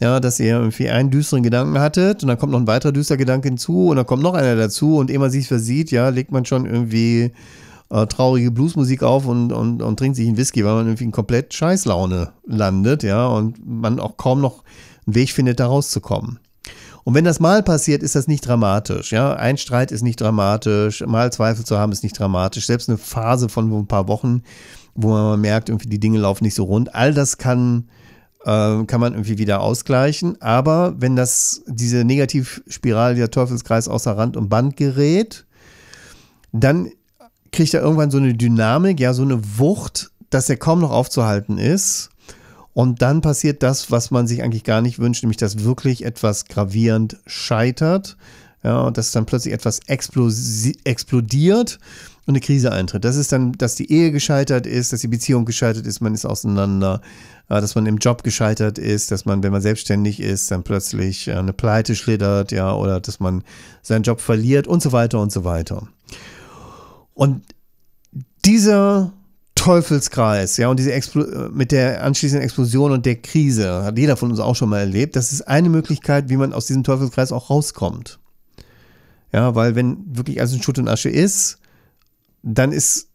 Ja, dass ihr irgendwie einen düsteren Gedanken hattet und dann kommt noch ein weiterer düster Gedanke hinzu und dann kommt noch einer dazu und ehe man sich versieht, ja, legt man schon irgendwie äh, traurige Bluesmusik auf und, und, und trinkt sich einen Whisky, weil man irgendwie in komplett Scheißlaune landet, ja, und man auch kaum noch einen Weg findet, da rauszukommen. Und wenn das mal passiert, ist das nicht dramatisch. Ja? Ein Streit ist nicht dramatisch, mal Zweifel zu haben ist nicht dramatisch. Selbst eine Phase von ein paar Wochen, wo man merkt, irgendwie die Dinge laufen nicht so rund, all das kann, äh, kann man irgendwie wieder ausgleichen. Aber wenn das, diese Negativspirale, dieser Teufelskreis außer Rand und Band gerät, dann kriegt er irgendwann so eine Dynamik, ja, so eine Wucht, dass er kaum noch aufzuhalten ist. Und dann passiert das, was man sich eigentlich gar nicht wünscht, nämlich dass wirklich etwas gravierend scheitert. Ja, dass dann plötzlich etwas explodiert und eine Krise eintritt. Das ist dann, dass die Ehe gescheitert ist, dass die Beziehung gescheitert ist, man ist auseinander, äh, dass man im Job gescheitert ist, dass man, wenn man selbstständig ist, dann plötzlich äh, eine Pleite schlittert, ja, oder dass man seinen Job verliert und so weiter und so weiter. Und dieser Teufelskreis, ja, und diese Explo mit der anschließenden Explosion und der Krise hat jeder von uns auch schon mal erlebt. Das ist eine Möglichkeit, wie man aus diesem Teufelskreis auch rauskommt. Ja, weil wenn wirklich alles in Schutt und Asche ist, dann ist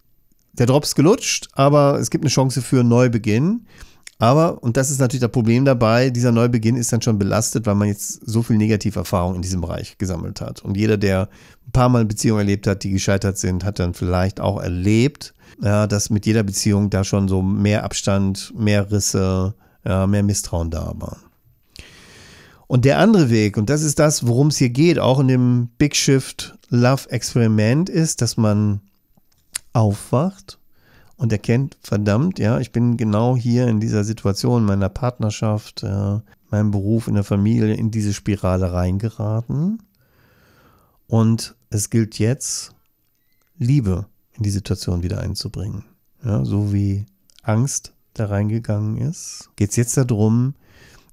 der Drops gelutscht, aber es gibt eine Chance für einen Neubeginn. Aber, und das ist natürlich das Problem dabei, dieser Neubeginn ist dann schon belastet, weil man jetzt so viel Negativerfahrung in diesem Bereich gesammelt hat. Und jeder, der ein paar Mal Beziehungen erlebt hat, die gescheitert sind, hat dann vielleicht auch erlebt, ja, dass mit jeder Beziehung da schon so mehr Abstand, mehr Risse, ja, mehr Misstrauen da war. Und der andere Weg, und das ist das, worum es hier geht, auch in dem Big Shift Love Experiment, ist, dass man aufwacht und erkennt, verdammt, ja, ich bin genau hier in dieser Situation meiner Partnerschaft, äh, meinem Beruf, in der Familie, in diese Spirale reingeraten. Und es gilt jetzt, Liebe in die Situation wieder einzubringen. Ja, so wie Angst da reingegangen ist, geht es jetzt darum,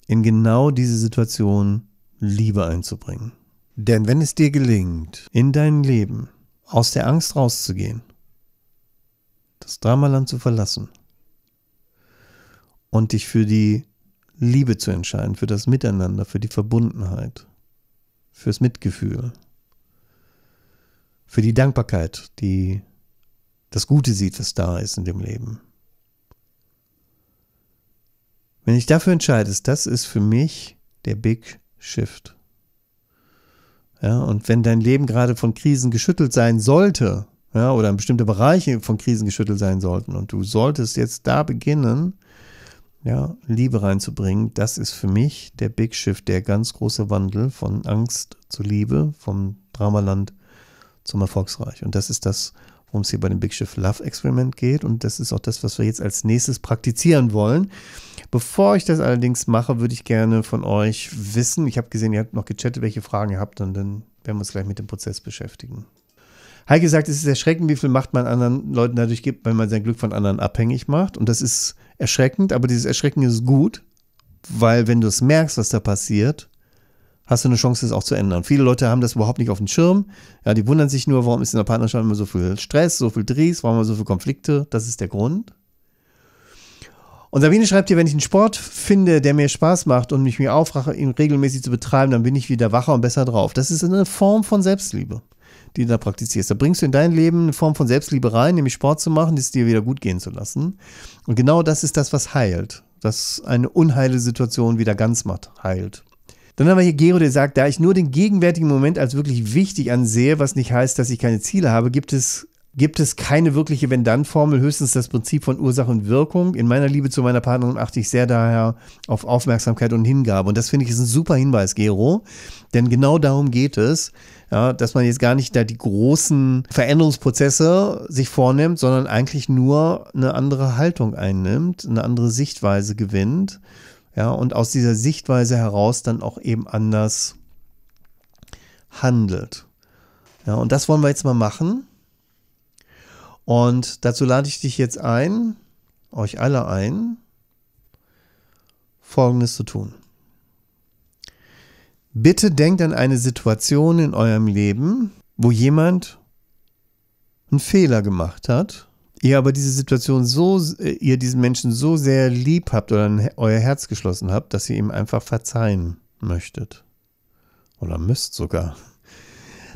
in genau diese Situation Liebe einzubringen. Denn wenn es dir gelingt, in dein Leben aus der Angst rauszugehen, das Dramaland zu verlassen und dich für die Liebe zu entscheiden, für das Miteinander, für die Verbundenheit, fürs Mitgefühl, für die Dankbarkeit, die das Gute sieht, was da ist in dem Leben. Wenn ich dafür entscheide, das ist für mich der Big Shift. Ja, und wenn dein Leben gerade von Krisen geschüttelt sein sollte, ja, oder bestimmte Bereiche von Krisen geschüttelt sein sollten und du solltest jetzt da beginnen, ja, Liebe reinzubringen, das ist für mich der Big Shift, der ganz große Wandel von Angst zu Liebe, vom Dramaland zum Erfolgsreich. Und das ist das, worum es hier bei dem Big Shift Love Experiment geht. Und das ist auch das, was wir jetzt als nächstes praktizieren wollen. Bevor ich das allerdings mache, würde ich gerne von euch wissen, ich habe gesehen, ihr habt noch gechattet, welche Fragen ihr habt und dann werden wir uns gleich mit dem Prozess beschäftigen. Heike sagt, es ist erschreckend, wie viel Macht man anderen Leuten dadurch gibt, wenn man sein Glück von anderen abhängig macht. Und das ist erschreckend, aber dieses Erschrecken ist gut, weil wenn du es merkst, was da passiert, hast du eine Chance, das auch zu ändern. Viele Leute haben das überhaupt nicht auf dem Schirm. Ja, die wundern sich nur, warum ist in der Partnerschaft immer so viel Stress, so viel Dries, warum haben wir so viele Konflikte. Das ist der Grund. Und Sabine schreibt hier, wenn ich einen Sport finde, der mir Spaß macht und mich mir aufrache, ihn regelmäßig zu betreiben, dann bin ich wieder wacher und besser drauf. Das ist eine Form von Selbstliebe die du da praktizierst. Da bringst du in dein Leben eine Form von Selbstliebe rein, nämlich Sport zu machen, es dir wieder gut gehen zu lassen. Und genau das ist das, was heilt. Das eine unheile Situation wieder ganz macht, heilt. Dann haben wir hier Gero, der sagt, da ich nur den gegenwärtigen Moment als wirklich wichtig ansehe, was nicht heißt, dass ich keine Ziele habe, gibt es gibt es keine wirkliche Wenn-Dann-Formel, höchstens das Prinzip von Ursache und Wirkung. In meiner Liebe zu meiner Partnerin achte ich sehr daher auf Aufmerksamkeit und Hingabe. Und das finde ich ist ein super Hinweis, Gero. Denn genau darum geht es, ja, dass man jetzt gar nicht da die großen Veränderungsprozesse sich vornimmt, sondern eigentlich nur eine andere Haltung einnimmt, eine andere Sichtweise gewinnt. Ja, und aus dieser Sichtweise heraus dann auch eben anders handelt. Ja, und das wollen wir jetzt mal machen. Und dazu lade ich dich jetzt ein, euch alle ein, Folgendes zu tun. Bitte denkt an eine Situation in eurem Leben, wo jemand einen Fehler gemacht hat, ihr aber diese Situation so, äh, ihr diesen Menschen so sehr lieb habt oder euer Herz geschlossen habt, dass ihr ihm einfach verzeihen möchtet. Oder müsst sogar.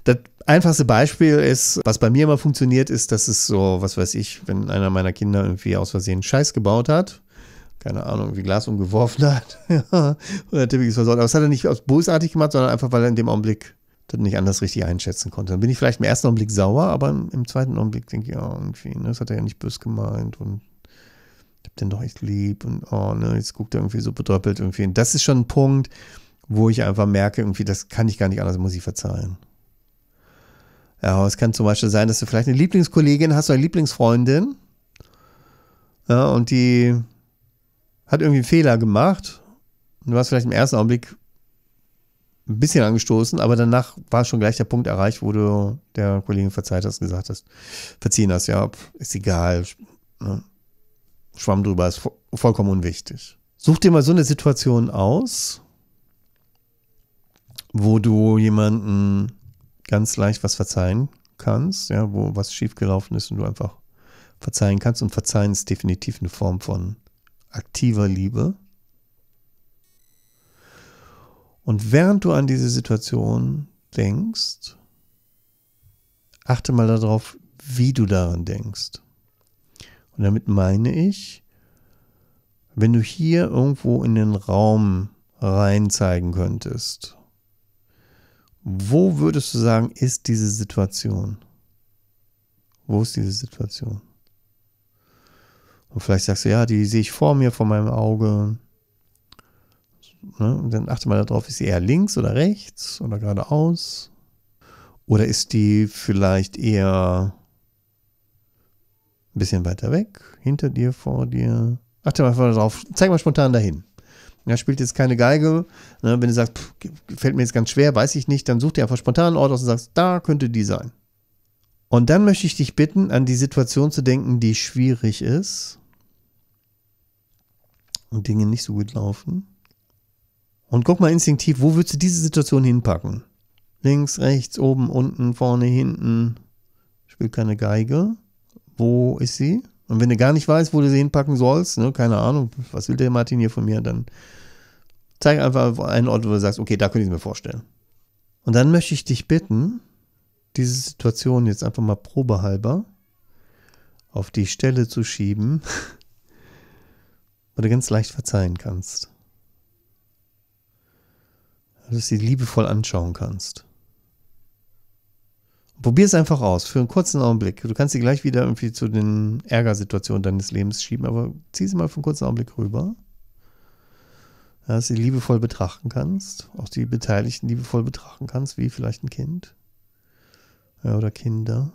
Das einfachste Beispiel ist, was bei mir immer funktioniert, ist, dass es so, was weiß ich, wenn einer meiner Kinder irgendwie aus Versehen Scheiß gebaut hat, keine Ahnung, irgendwie Glas umgeworfen hat oder typisches versorgt. Aber das hat er nicht aus bösartig gemacht, sondern einfach, weil er in dem Augenblick das nicht anders richtig einschätzen konnte. Dann bin ich vielleicht im ersten Augenblick sauer, aber im zweiten Augenblick denke ich, ja, irgendwie, ne, das hat er ja nicht bös gemeint und ich hab den doch echt lieb und oh, ne, jetzt guckt er irgendwie so bedröppelt irgendwie. Und das ist schon ein Punkt, wo ich einfach merke, irgendwie, das kann ich gar nicht anders, muss ich verzeihen. Ja, es kann zum Beispiel sein, dass du vielleicht eine Lieblingskollegin hast oder eine Lieblingsfreundin. Ja, und die hat irgendwie einen Fehler gemacht. Und du warst vielleicht im ersten Augenblick ein bisschen angestoßen, aber danach war schon gleich der Punkt erreicht, wo du der Kollegin verzeiht hast, gesagt hast, verziehen hast, ja, ist egal. Ne? Schwamm drüber, ist vollkommen unwichtig. Such dir mal so eine Situation aus, wo du jemanden ganz leicht was verzeihen kannst, ja, wo was schiefgelaufen ist und du einfach verzeihen kannst. Und verzeihen ist definitiv eine Form von aktiver Liebe. Und während du an diese Situation denkst, achte mal darauf, wie du daran denkst. Und damit meine ich, wenn du hier irgendwo in den Raum rein zeigen könntest, wo würdest du sagen, ist diese Situation? Wo ist diese Situation? Und vielleicht sagst du, ja, die sehe ich vor mir, vor meinem Auge. Ne? Und dann achte mal darauf, ist sie eher links oder rechts oder geradeaus? Oder ist die vielleicht eher ein bisschen weiter weg, hinter dir, vor dir? Achte mal darauf, zeig mal spontan dahin. Er spielt jetzt keine Geige. Ne? Wenn du sagst, pff, fällt mir jetzt ganz schwer, weiß ich nicht, dann such dir einfach spontan einen Ort aus und sagst, da könnte die sein. Und dann möchte ich dich bitten, an die Situation zu denken, die schwierig ist und Dinge nicht so gut laufen. Und guck mal instinktiv, wo würdest du diese Situation hinpacken? Links, rechts, oben, unten, vorne, hinten. Spielt keine Geige. Wo ist sie? Und wenn du gar nicht weißt, wo du sie hinpacken sollst, ne, keine Ahnung, was will der Martin hier von mir, dann zeig einfach einen Ort, wo du sagst, okay, da könnte ich es mir vorstellen. Und dann möchte ich dich bitten, diese Situation jetzt einfach mal probehalber auf die Stelle zu schieben, wo du ganz leicht verzeihen kannst. Dass du sie liebevoll anschauen kannst. Probier es einfach aus, für einen kurzen Augenblick. Du kannst sie gleich wieder irgendwie zu den Ärgersituationen deines Lebens schieben, aber zieh sie mal für einen kurzen Augenblick rüber. Dass du sie liebevoll betrachten kannst, auch die Beteiligten liebevoll betrachten kannst, wie vielleicht ein Kind ja, oder Kinder,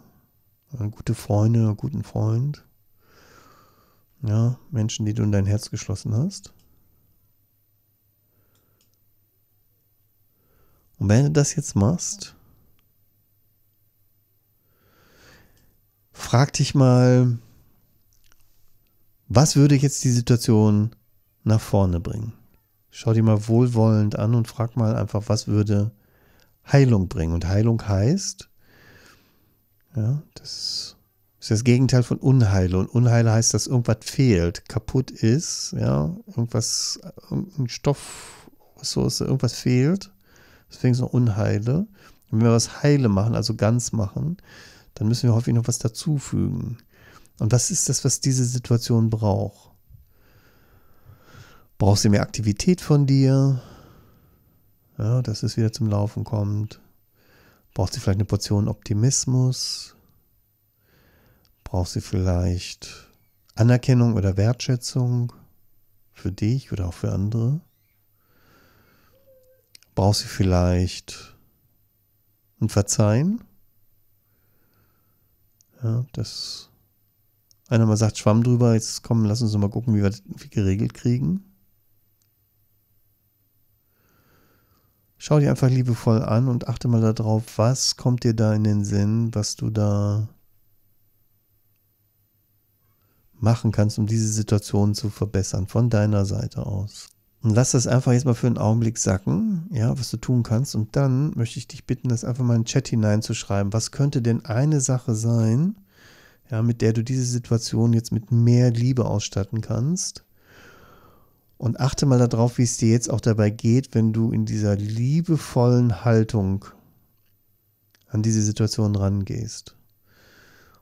ja, gute Freunde, einen guten Freund, ja, Menschen, die du in dein Herz geschlossen hast. Und wenn du das jetzt machst, frag dich mal, was würde jetzt die Situation nach vorne bringen? Schau dir mal wohlwollend an und frag mal einfach, was würde Heilung bringen? Und Heilung heißt, ja, das ist das Gegenteil von Unheil. Und Unheil heißt, dass irgendwas fehlt, kaputt ist, ja, irgendwas, irgendein Stoff, Ressource, irgendwas fehlt. Deswegen ist es noch Unheile. Und wenn wir was heile machen, also ganz machen, dann müssen wir häufig noch was dazufügen. Und was ist das, was diese Situation braucht? Brauchst du mehr Aktivität von dir? Ja, dass es wieder zum Laufen kommt. Brauchst du vielleicht eine Portion Optimismus? Brauchst du vielleicht Anerkennung oder Wertschätzung für dich oder auch für andere? Brauchst du vielleicht ein Verzeihen? Ja, dass einer mal sagt, Schwamm drüber, jetzt komm, lass uns mal gucken, wie wir das geregelt kriegen. Schau dir einfach liebevoll an und achte mal darauf, was kommt dir da in den Sinn, was du da machen kannst, um diese Situation zu verbessern, von deiner Seite aus. Und lass das einfach jetzt mal für einen Augenblick sacken, ja, was du tun kannst. Und dann möchte ich dich bitten, das einfach mal in den Chat hineinzuschreiben. Was könnte denn eine Sache sein, ja, mit der du diese Situation jetzt mit mehr Liebe ausstatten kannst? Und achte mal darauf, wie es dir jetzt auch dabei geht, wenn du in dieser liebevollen Haltung an diese Situation rangehst.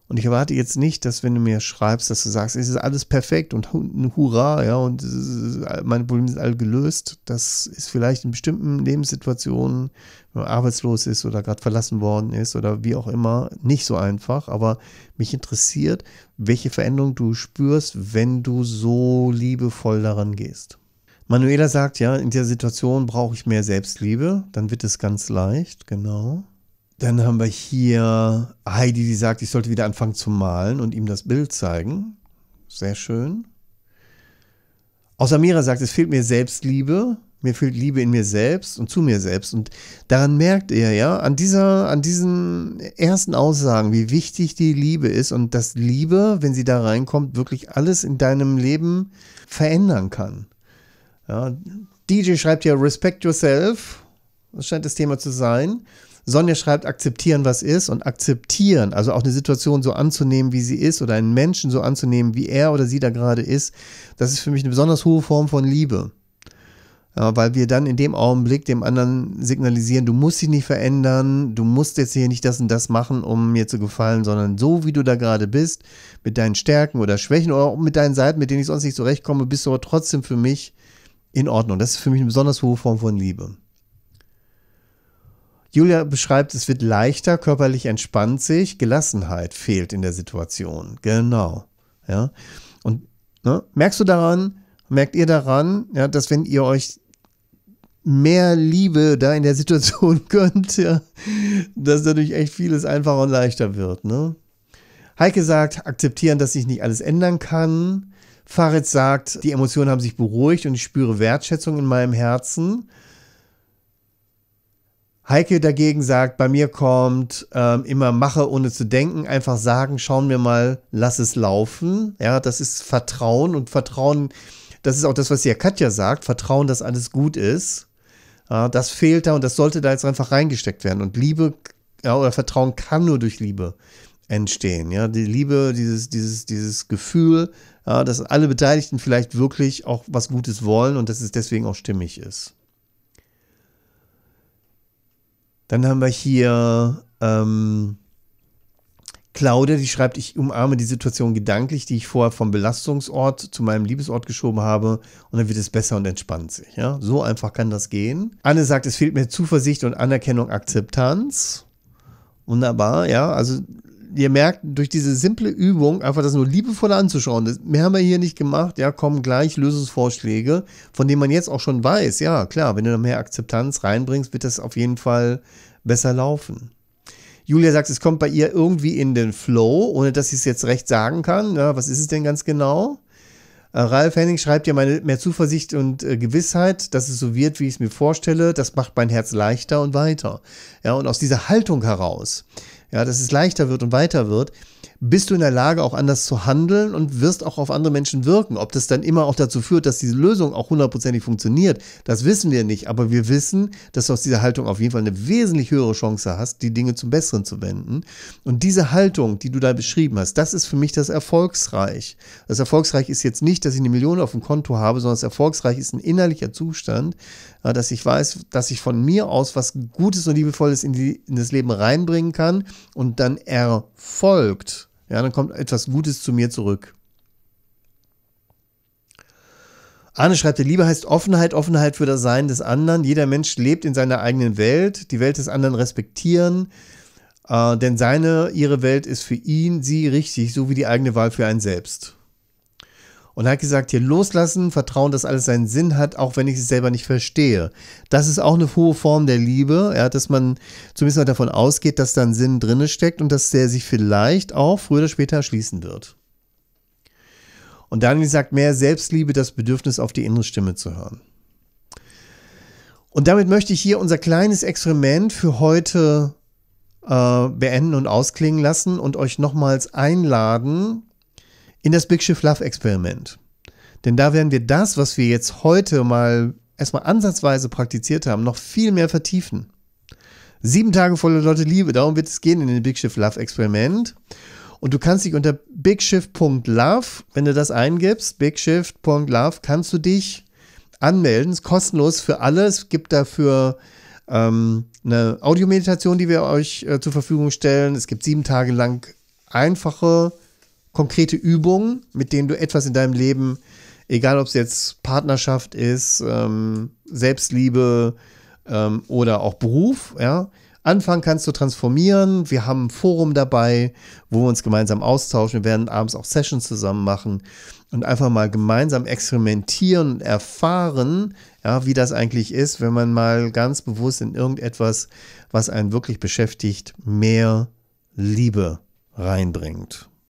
Und ich erwarte jetzt nicht, dass wenn du mir schreibst, dass du sagst, es ist alles perfekt und hurra, ja, und meine Probleme sind alle gelöst. Das ist vielleicht in bestimmten Lebenssituationen, wenn man arbeitslos ist oder gerade verlassen worden ist oder wie auch immer, nicht so einfach. Aber mich interessiert, welche Veränderung du spürst, wenn du so liebevoll daran gehst. Manuela sagt, ja, in der Situation brauche ich mehr Selbstliebe, dann wird es ganz leicht, genau. Dann haben wir hier Heidi, die sagt, ich sollte wieder anfangen zu malen und ihm das Bild zeigen. Sehr schön. Auch Samira sagt, es fehlt mir Selbstliebe. Mir fehlt Liebe in mir selbst und zu mir selbst. Und daran merkt er ja, an, dieser, an diesen ersten Aussagen, wie wichtig die Liebe ist und dass Liebe, wenn sie da reinkommt, wirklich alles in deinem Leben verändern kann. Ja, DJ schreibt ja Respect Yourself. Das scheint das Thema zu sein. Sonja schreibt, akzeptieren, was ist und akzeptieren, also auch eine Situation so anzunehmen, wie sie ist oder einen Menschen so anzunehmen, wie er oder sie da gerade ist, das ist für mich eine besonders hohe Form von Liebe. Ja, weil wir dann in dem Augenblick dem anderen signalisieren, du musst dich nicht verändern, du musst jetzt hier nicht das und das machen, um mir zu gefallen, sondern so wie du da gerade bist, mit deinen Stärken oder Schwächen oder auch mit deinen Seiten, mit denen ich sonst nicht zurechtkomme, bist du aber trotzdem für mich in Ordnung. Das ist für mich eine besonders hohe Form von Liebe. Julia beschreibt, es wird leichter, körperlich entspannt sich, Gelassenheit fehlt in der Situation. Genau. Ja. Und ne, merkst du daran, merkt ihr daran, ja, dass wenn ihr euch mehr Liebe da in der Situation gönnt, ja, dass dadurch echt vieles einfacher und leichter wird. Ne? Heike sagt, akzeptieren, dass sich nicht alles ändern kann. Farid sagt, die Emotionen haben sich beruhigt und ich spüre Wertschätzung in meinem Herzen. Heike dagegen sagt, bei mir kommt ähm, immer mache ohne zu denken, einfach sagen, schauen wir mal, lass es laufen. Ja, das ist Vertrauen und Vertrauen, das ist auch das, was ja Katja sagt, Vertrauen, dass alles gut ist. Ja, das fehlt da und das sollte da jetzt einfach reingesteckt werden. Und Liebe ja, oder Vertrauen kann nur durch Liebe entstehen. Ja, die Liebe, dieses, dieses, dieses Gefühl, ja, dass alle Beteiligten vielleicht wirklich auch was Gutes wollen und dass es deswegen auch stimmig ist. Dann haben wir hier ähm, Claudia, die schreibt, ich umarme die Situation gedanklich, die ich vorher vom Belastungsort zu meinem Liebesort geschoben habe und dann wird es besser und entspannt sich. Ja? So einfach kann das gehen. Anne sagt, es fehlt mir Zuversicht und Anerkennung, Akzeptanz. Wunderbar, ja. Also ihr merkt, durch diese simple Übung, einfach das nur liebevoll anzuschauen, mehr haben wir hier nicht gemacht, ja, kommen gleich Lösungsvorschläge, von denen man jetzt auch schon weiß, ja, klar, wenn du da mehr Akzeptanz reinbringst, wird das auf jeden Fall besser laufen. Julia sagt, es kommt bei ihr irgendwie in den Flow, ohne dass sie es jetzt recht sagen kann. Ja, was ist es denn ganz genau? Äh, Ralf Henning schreibt ja meine mehr Zuversicht und äh, Gewissheit, dass es so wird, wie ich es mir vorstelle. Das macht mein Herz leichter und weiter. Ja, und aus dieser Haltung heraus, ja, dass es leichter wird und weiter wird, bist du in der Lage, auch anders zu handeln und wirst auch auf andere Menschen wirken. Ob das dann immer auch dazu führt, dass diese Lösung auch hundertprozentig funktioniert, das wissen wir nicht. Aber wir wissen, dass du aus dieser Haltung auf jeden Fall eine wesentlich höhere Chance hast, die Dinge zum Besseren zu wenden. Und diese Haltung, die du da beschrieben hast, das ist für mich das Erfolgsreich. Das Erfolgsreich ist jetzt nicht, dass ich eine Million auf dem Konto habe, sondern das Erfolgsreich ist ein innerlicher Zustand, äh, dass ich weiß, dass ich von mir aus was Gutes und Liebevolles in, die, in das Leben reinbringen kann und dann erfolgt. Ja, dann kommt etwas Gutes zu mir zurück. Arne schreibt, Liebe heißt Offenheit, Offenheit für das Sein des anderen. Jeder Mensch lebt in seiner eigenen Welt, die Welt des anderen respektieren, äh, denn seine, ihre Welt ist für ihn, sie richtig, so wie die eigene Wahl für einen selbst. Und er hat gesagt, hier loslassen, vertrauen, dass alles seinen Sinn hat, auch wenn ich es selber nicht verstehe. Das ist auch eine hohe Form der Liebe, ja, dass man zumindest mal davon ausgeht, dass da ein Sinn drin steckt und dass der sich vielleicht auch früher oder später erschließen wird. Und Daniel sagt mehr Selbstliebe, das Bedürfnis auf die innere Stimme zu hören. Und damit möchte ich hier unser kleines Experiment für heute äh, beenden und ausklingen lassen und euch nochmals einladen, in das Big Shift Love Experiment. Denn da werden wir das, was wir jetzt heute mal erstmal ansatzweise praktiziert haben, noch viel mehr vertiefen. Sieben Tage voller Leute Liebe, darum wird es gehen in dem Big Shift Love Experiment. Und du kannst dich unter bigshift.love, wenn du das eingibst, bigshift.love, kannst du dich anmelden. Ist kostenlos für alles. Es gibt dafür ähm, eine Audiomeditation, die wir euch äh, zur Verfügung stellen. Es gibt sieben Tage lang einfache konkrete Übungen, mit denen du etwas in deinem Leben, egal ob es jetzt Partnerschaft ist, ähm, Selbstliebe ähm, oder auch Beruf, ja, anfangen kannst zu transformieren. Wir haben ein Forum dabei, wo wir uns gemeinsam austauschen. Wir werden abends auch Sessions zusammen machen und einfach mal gemeinsam experimentieren und erfahren, ja, wie das eigentlich ist, wenn man mal ganz bewusst in irgendetwas, was einen wirklich beschäftigt, mehr Liebe reinbringt.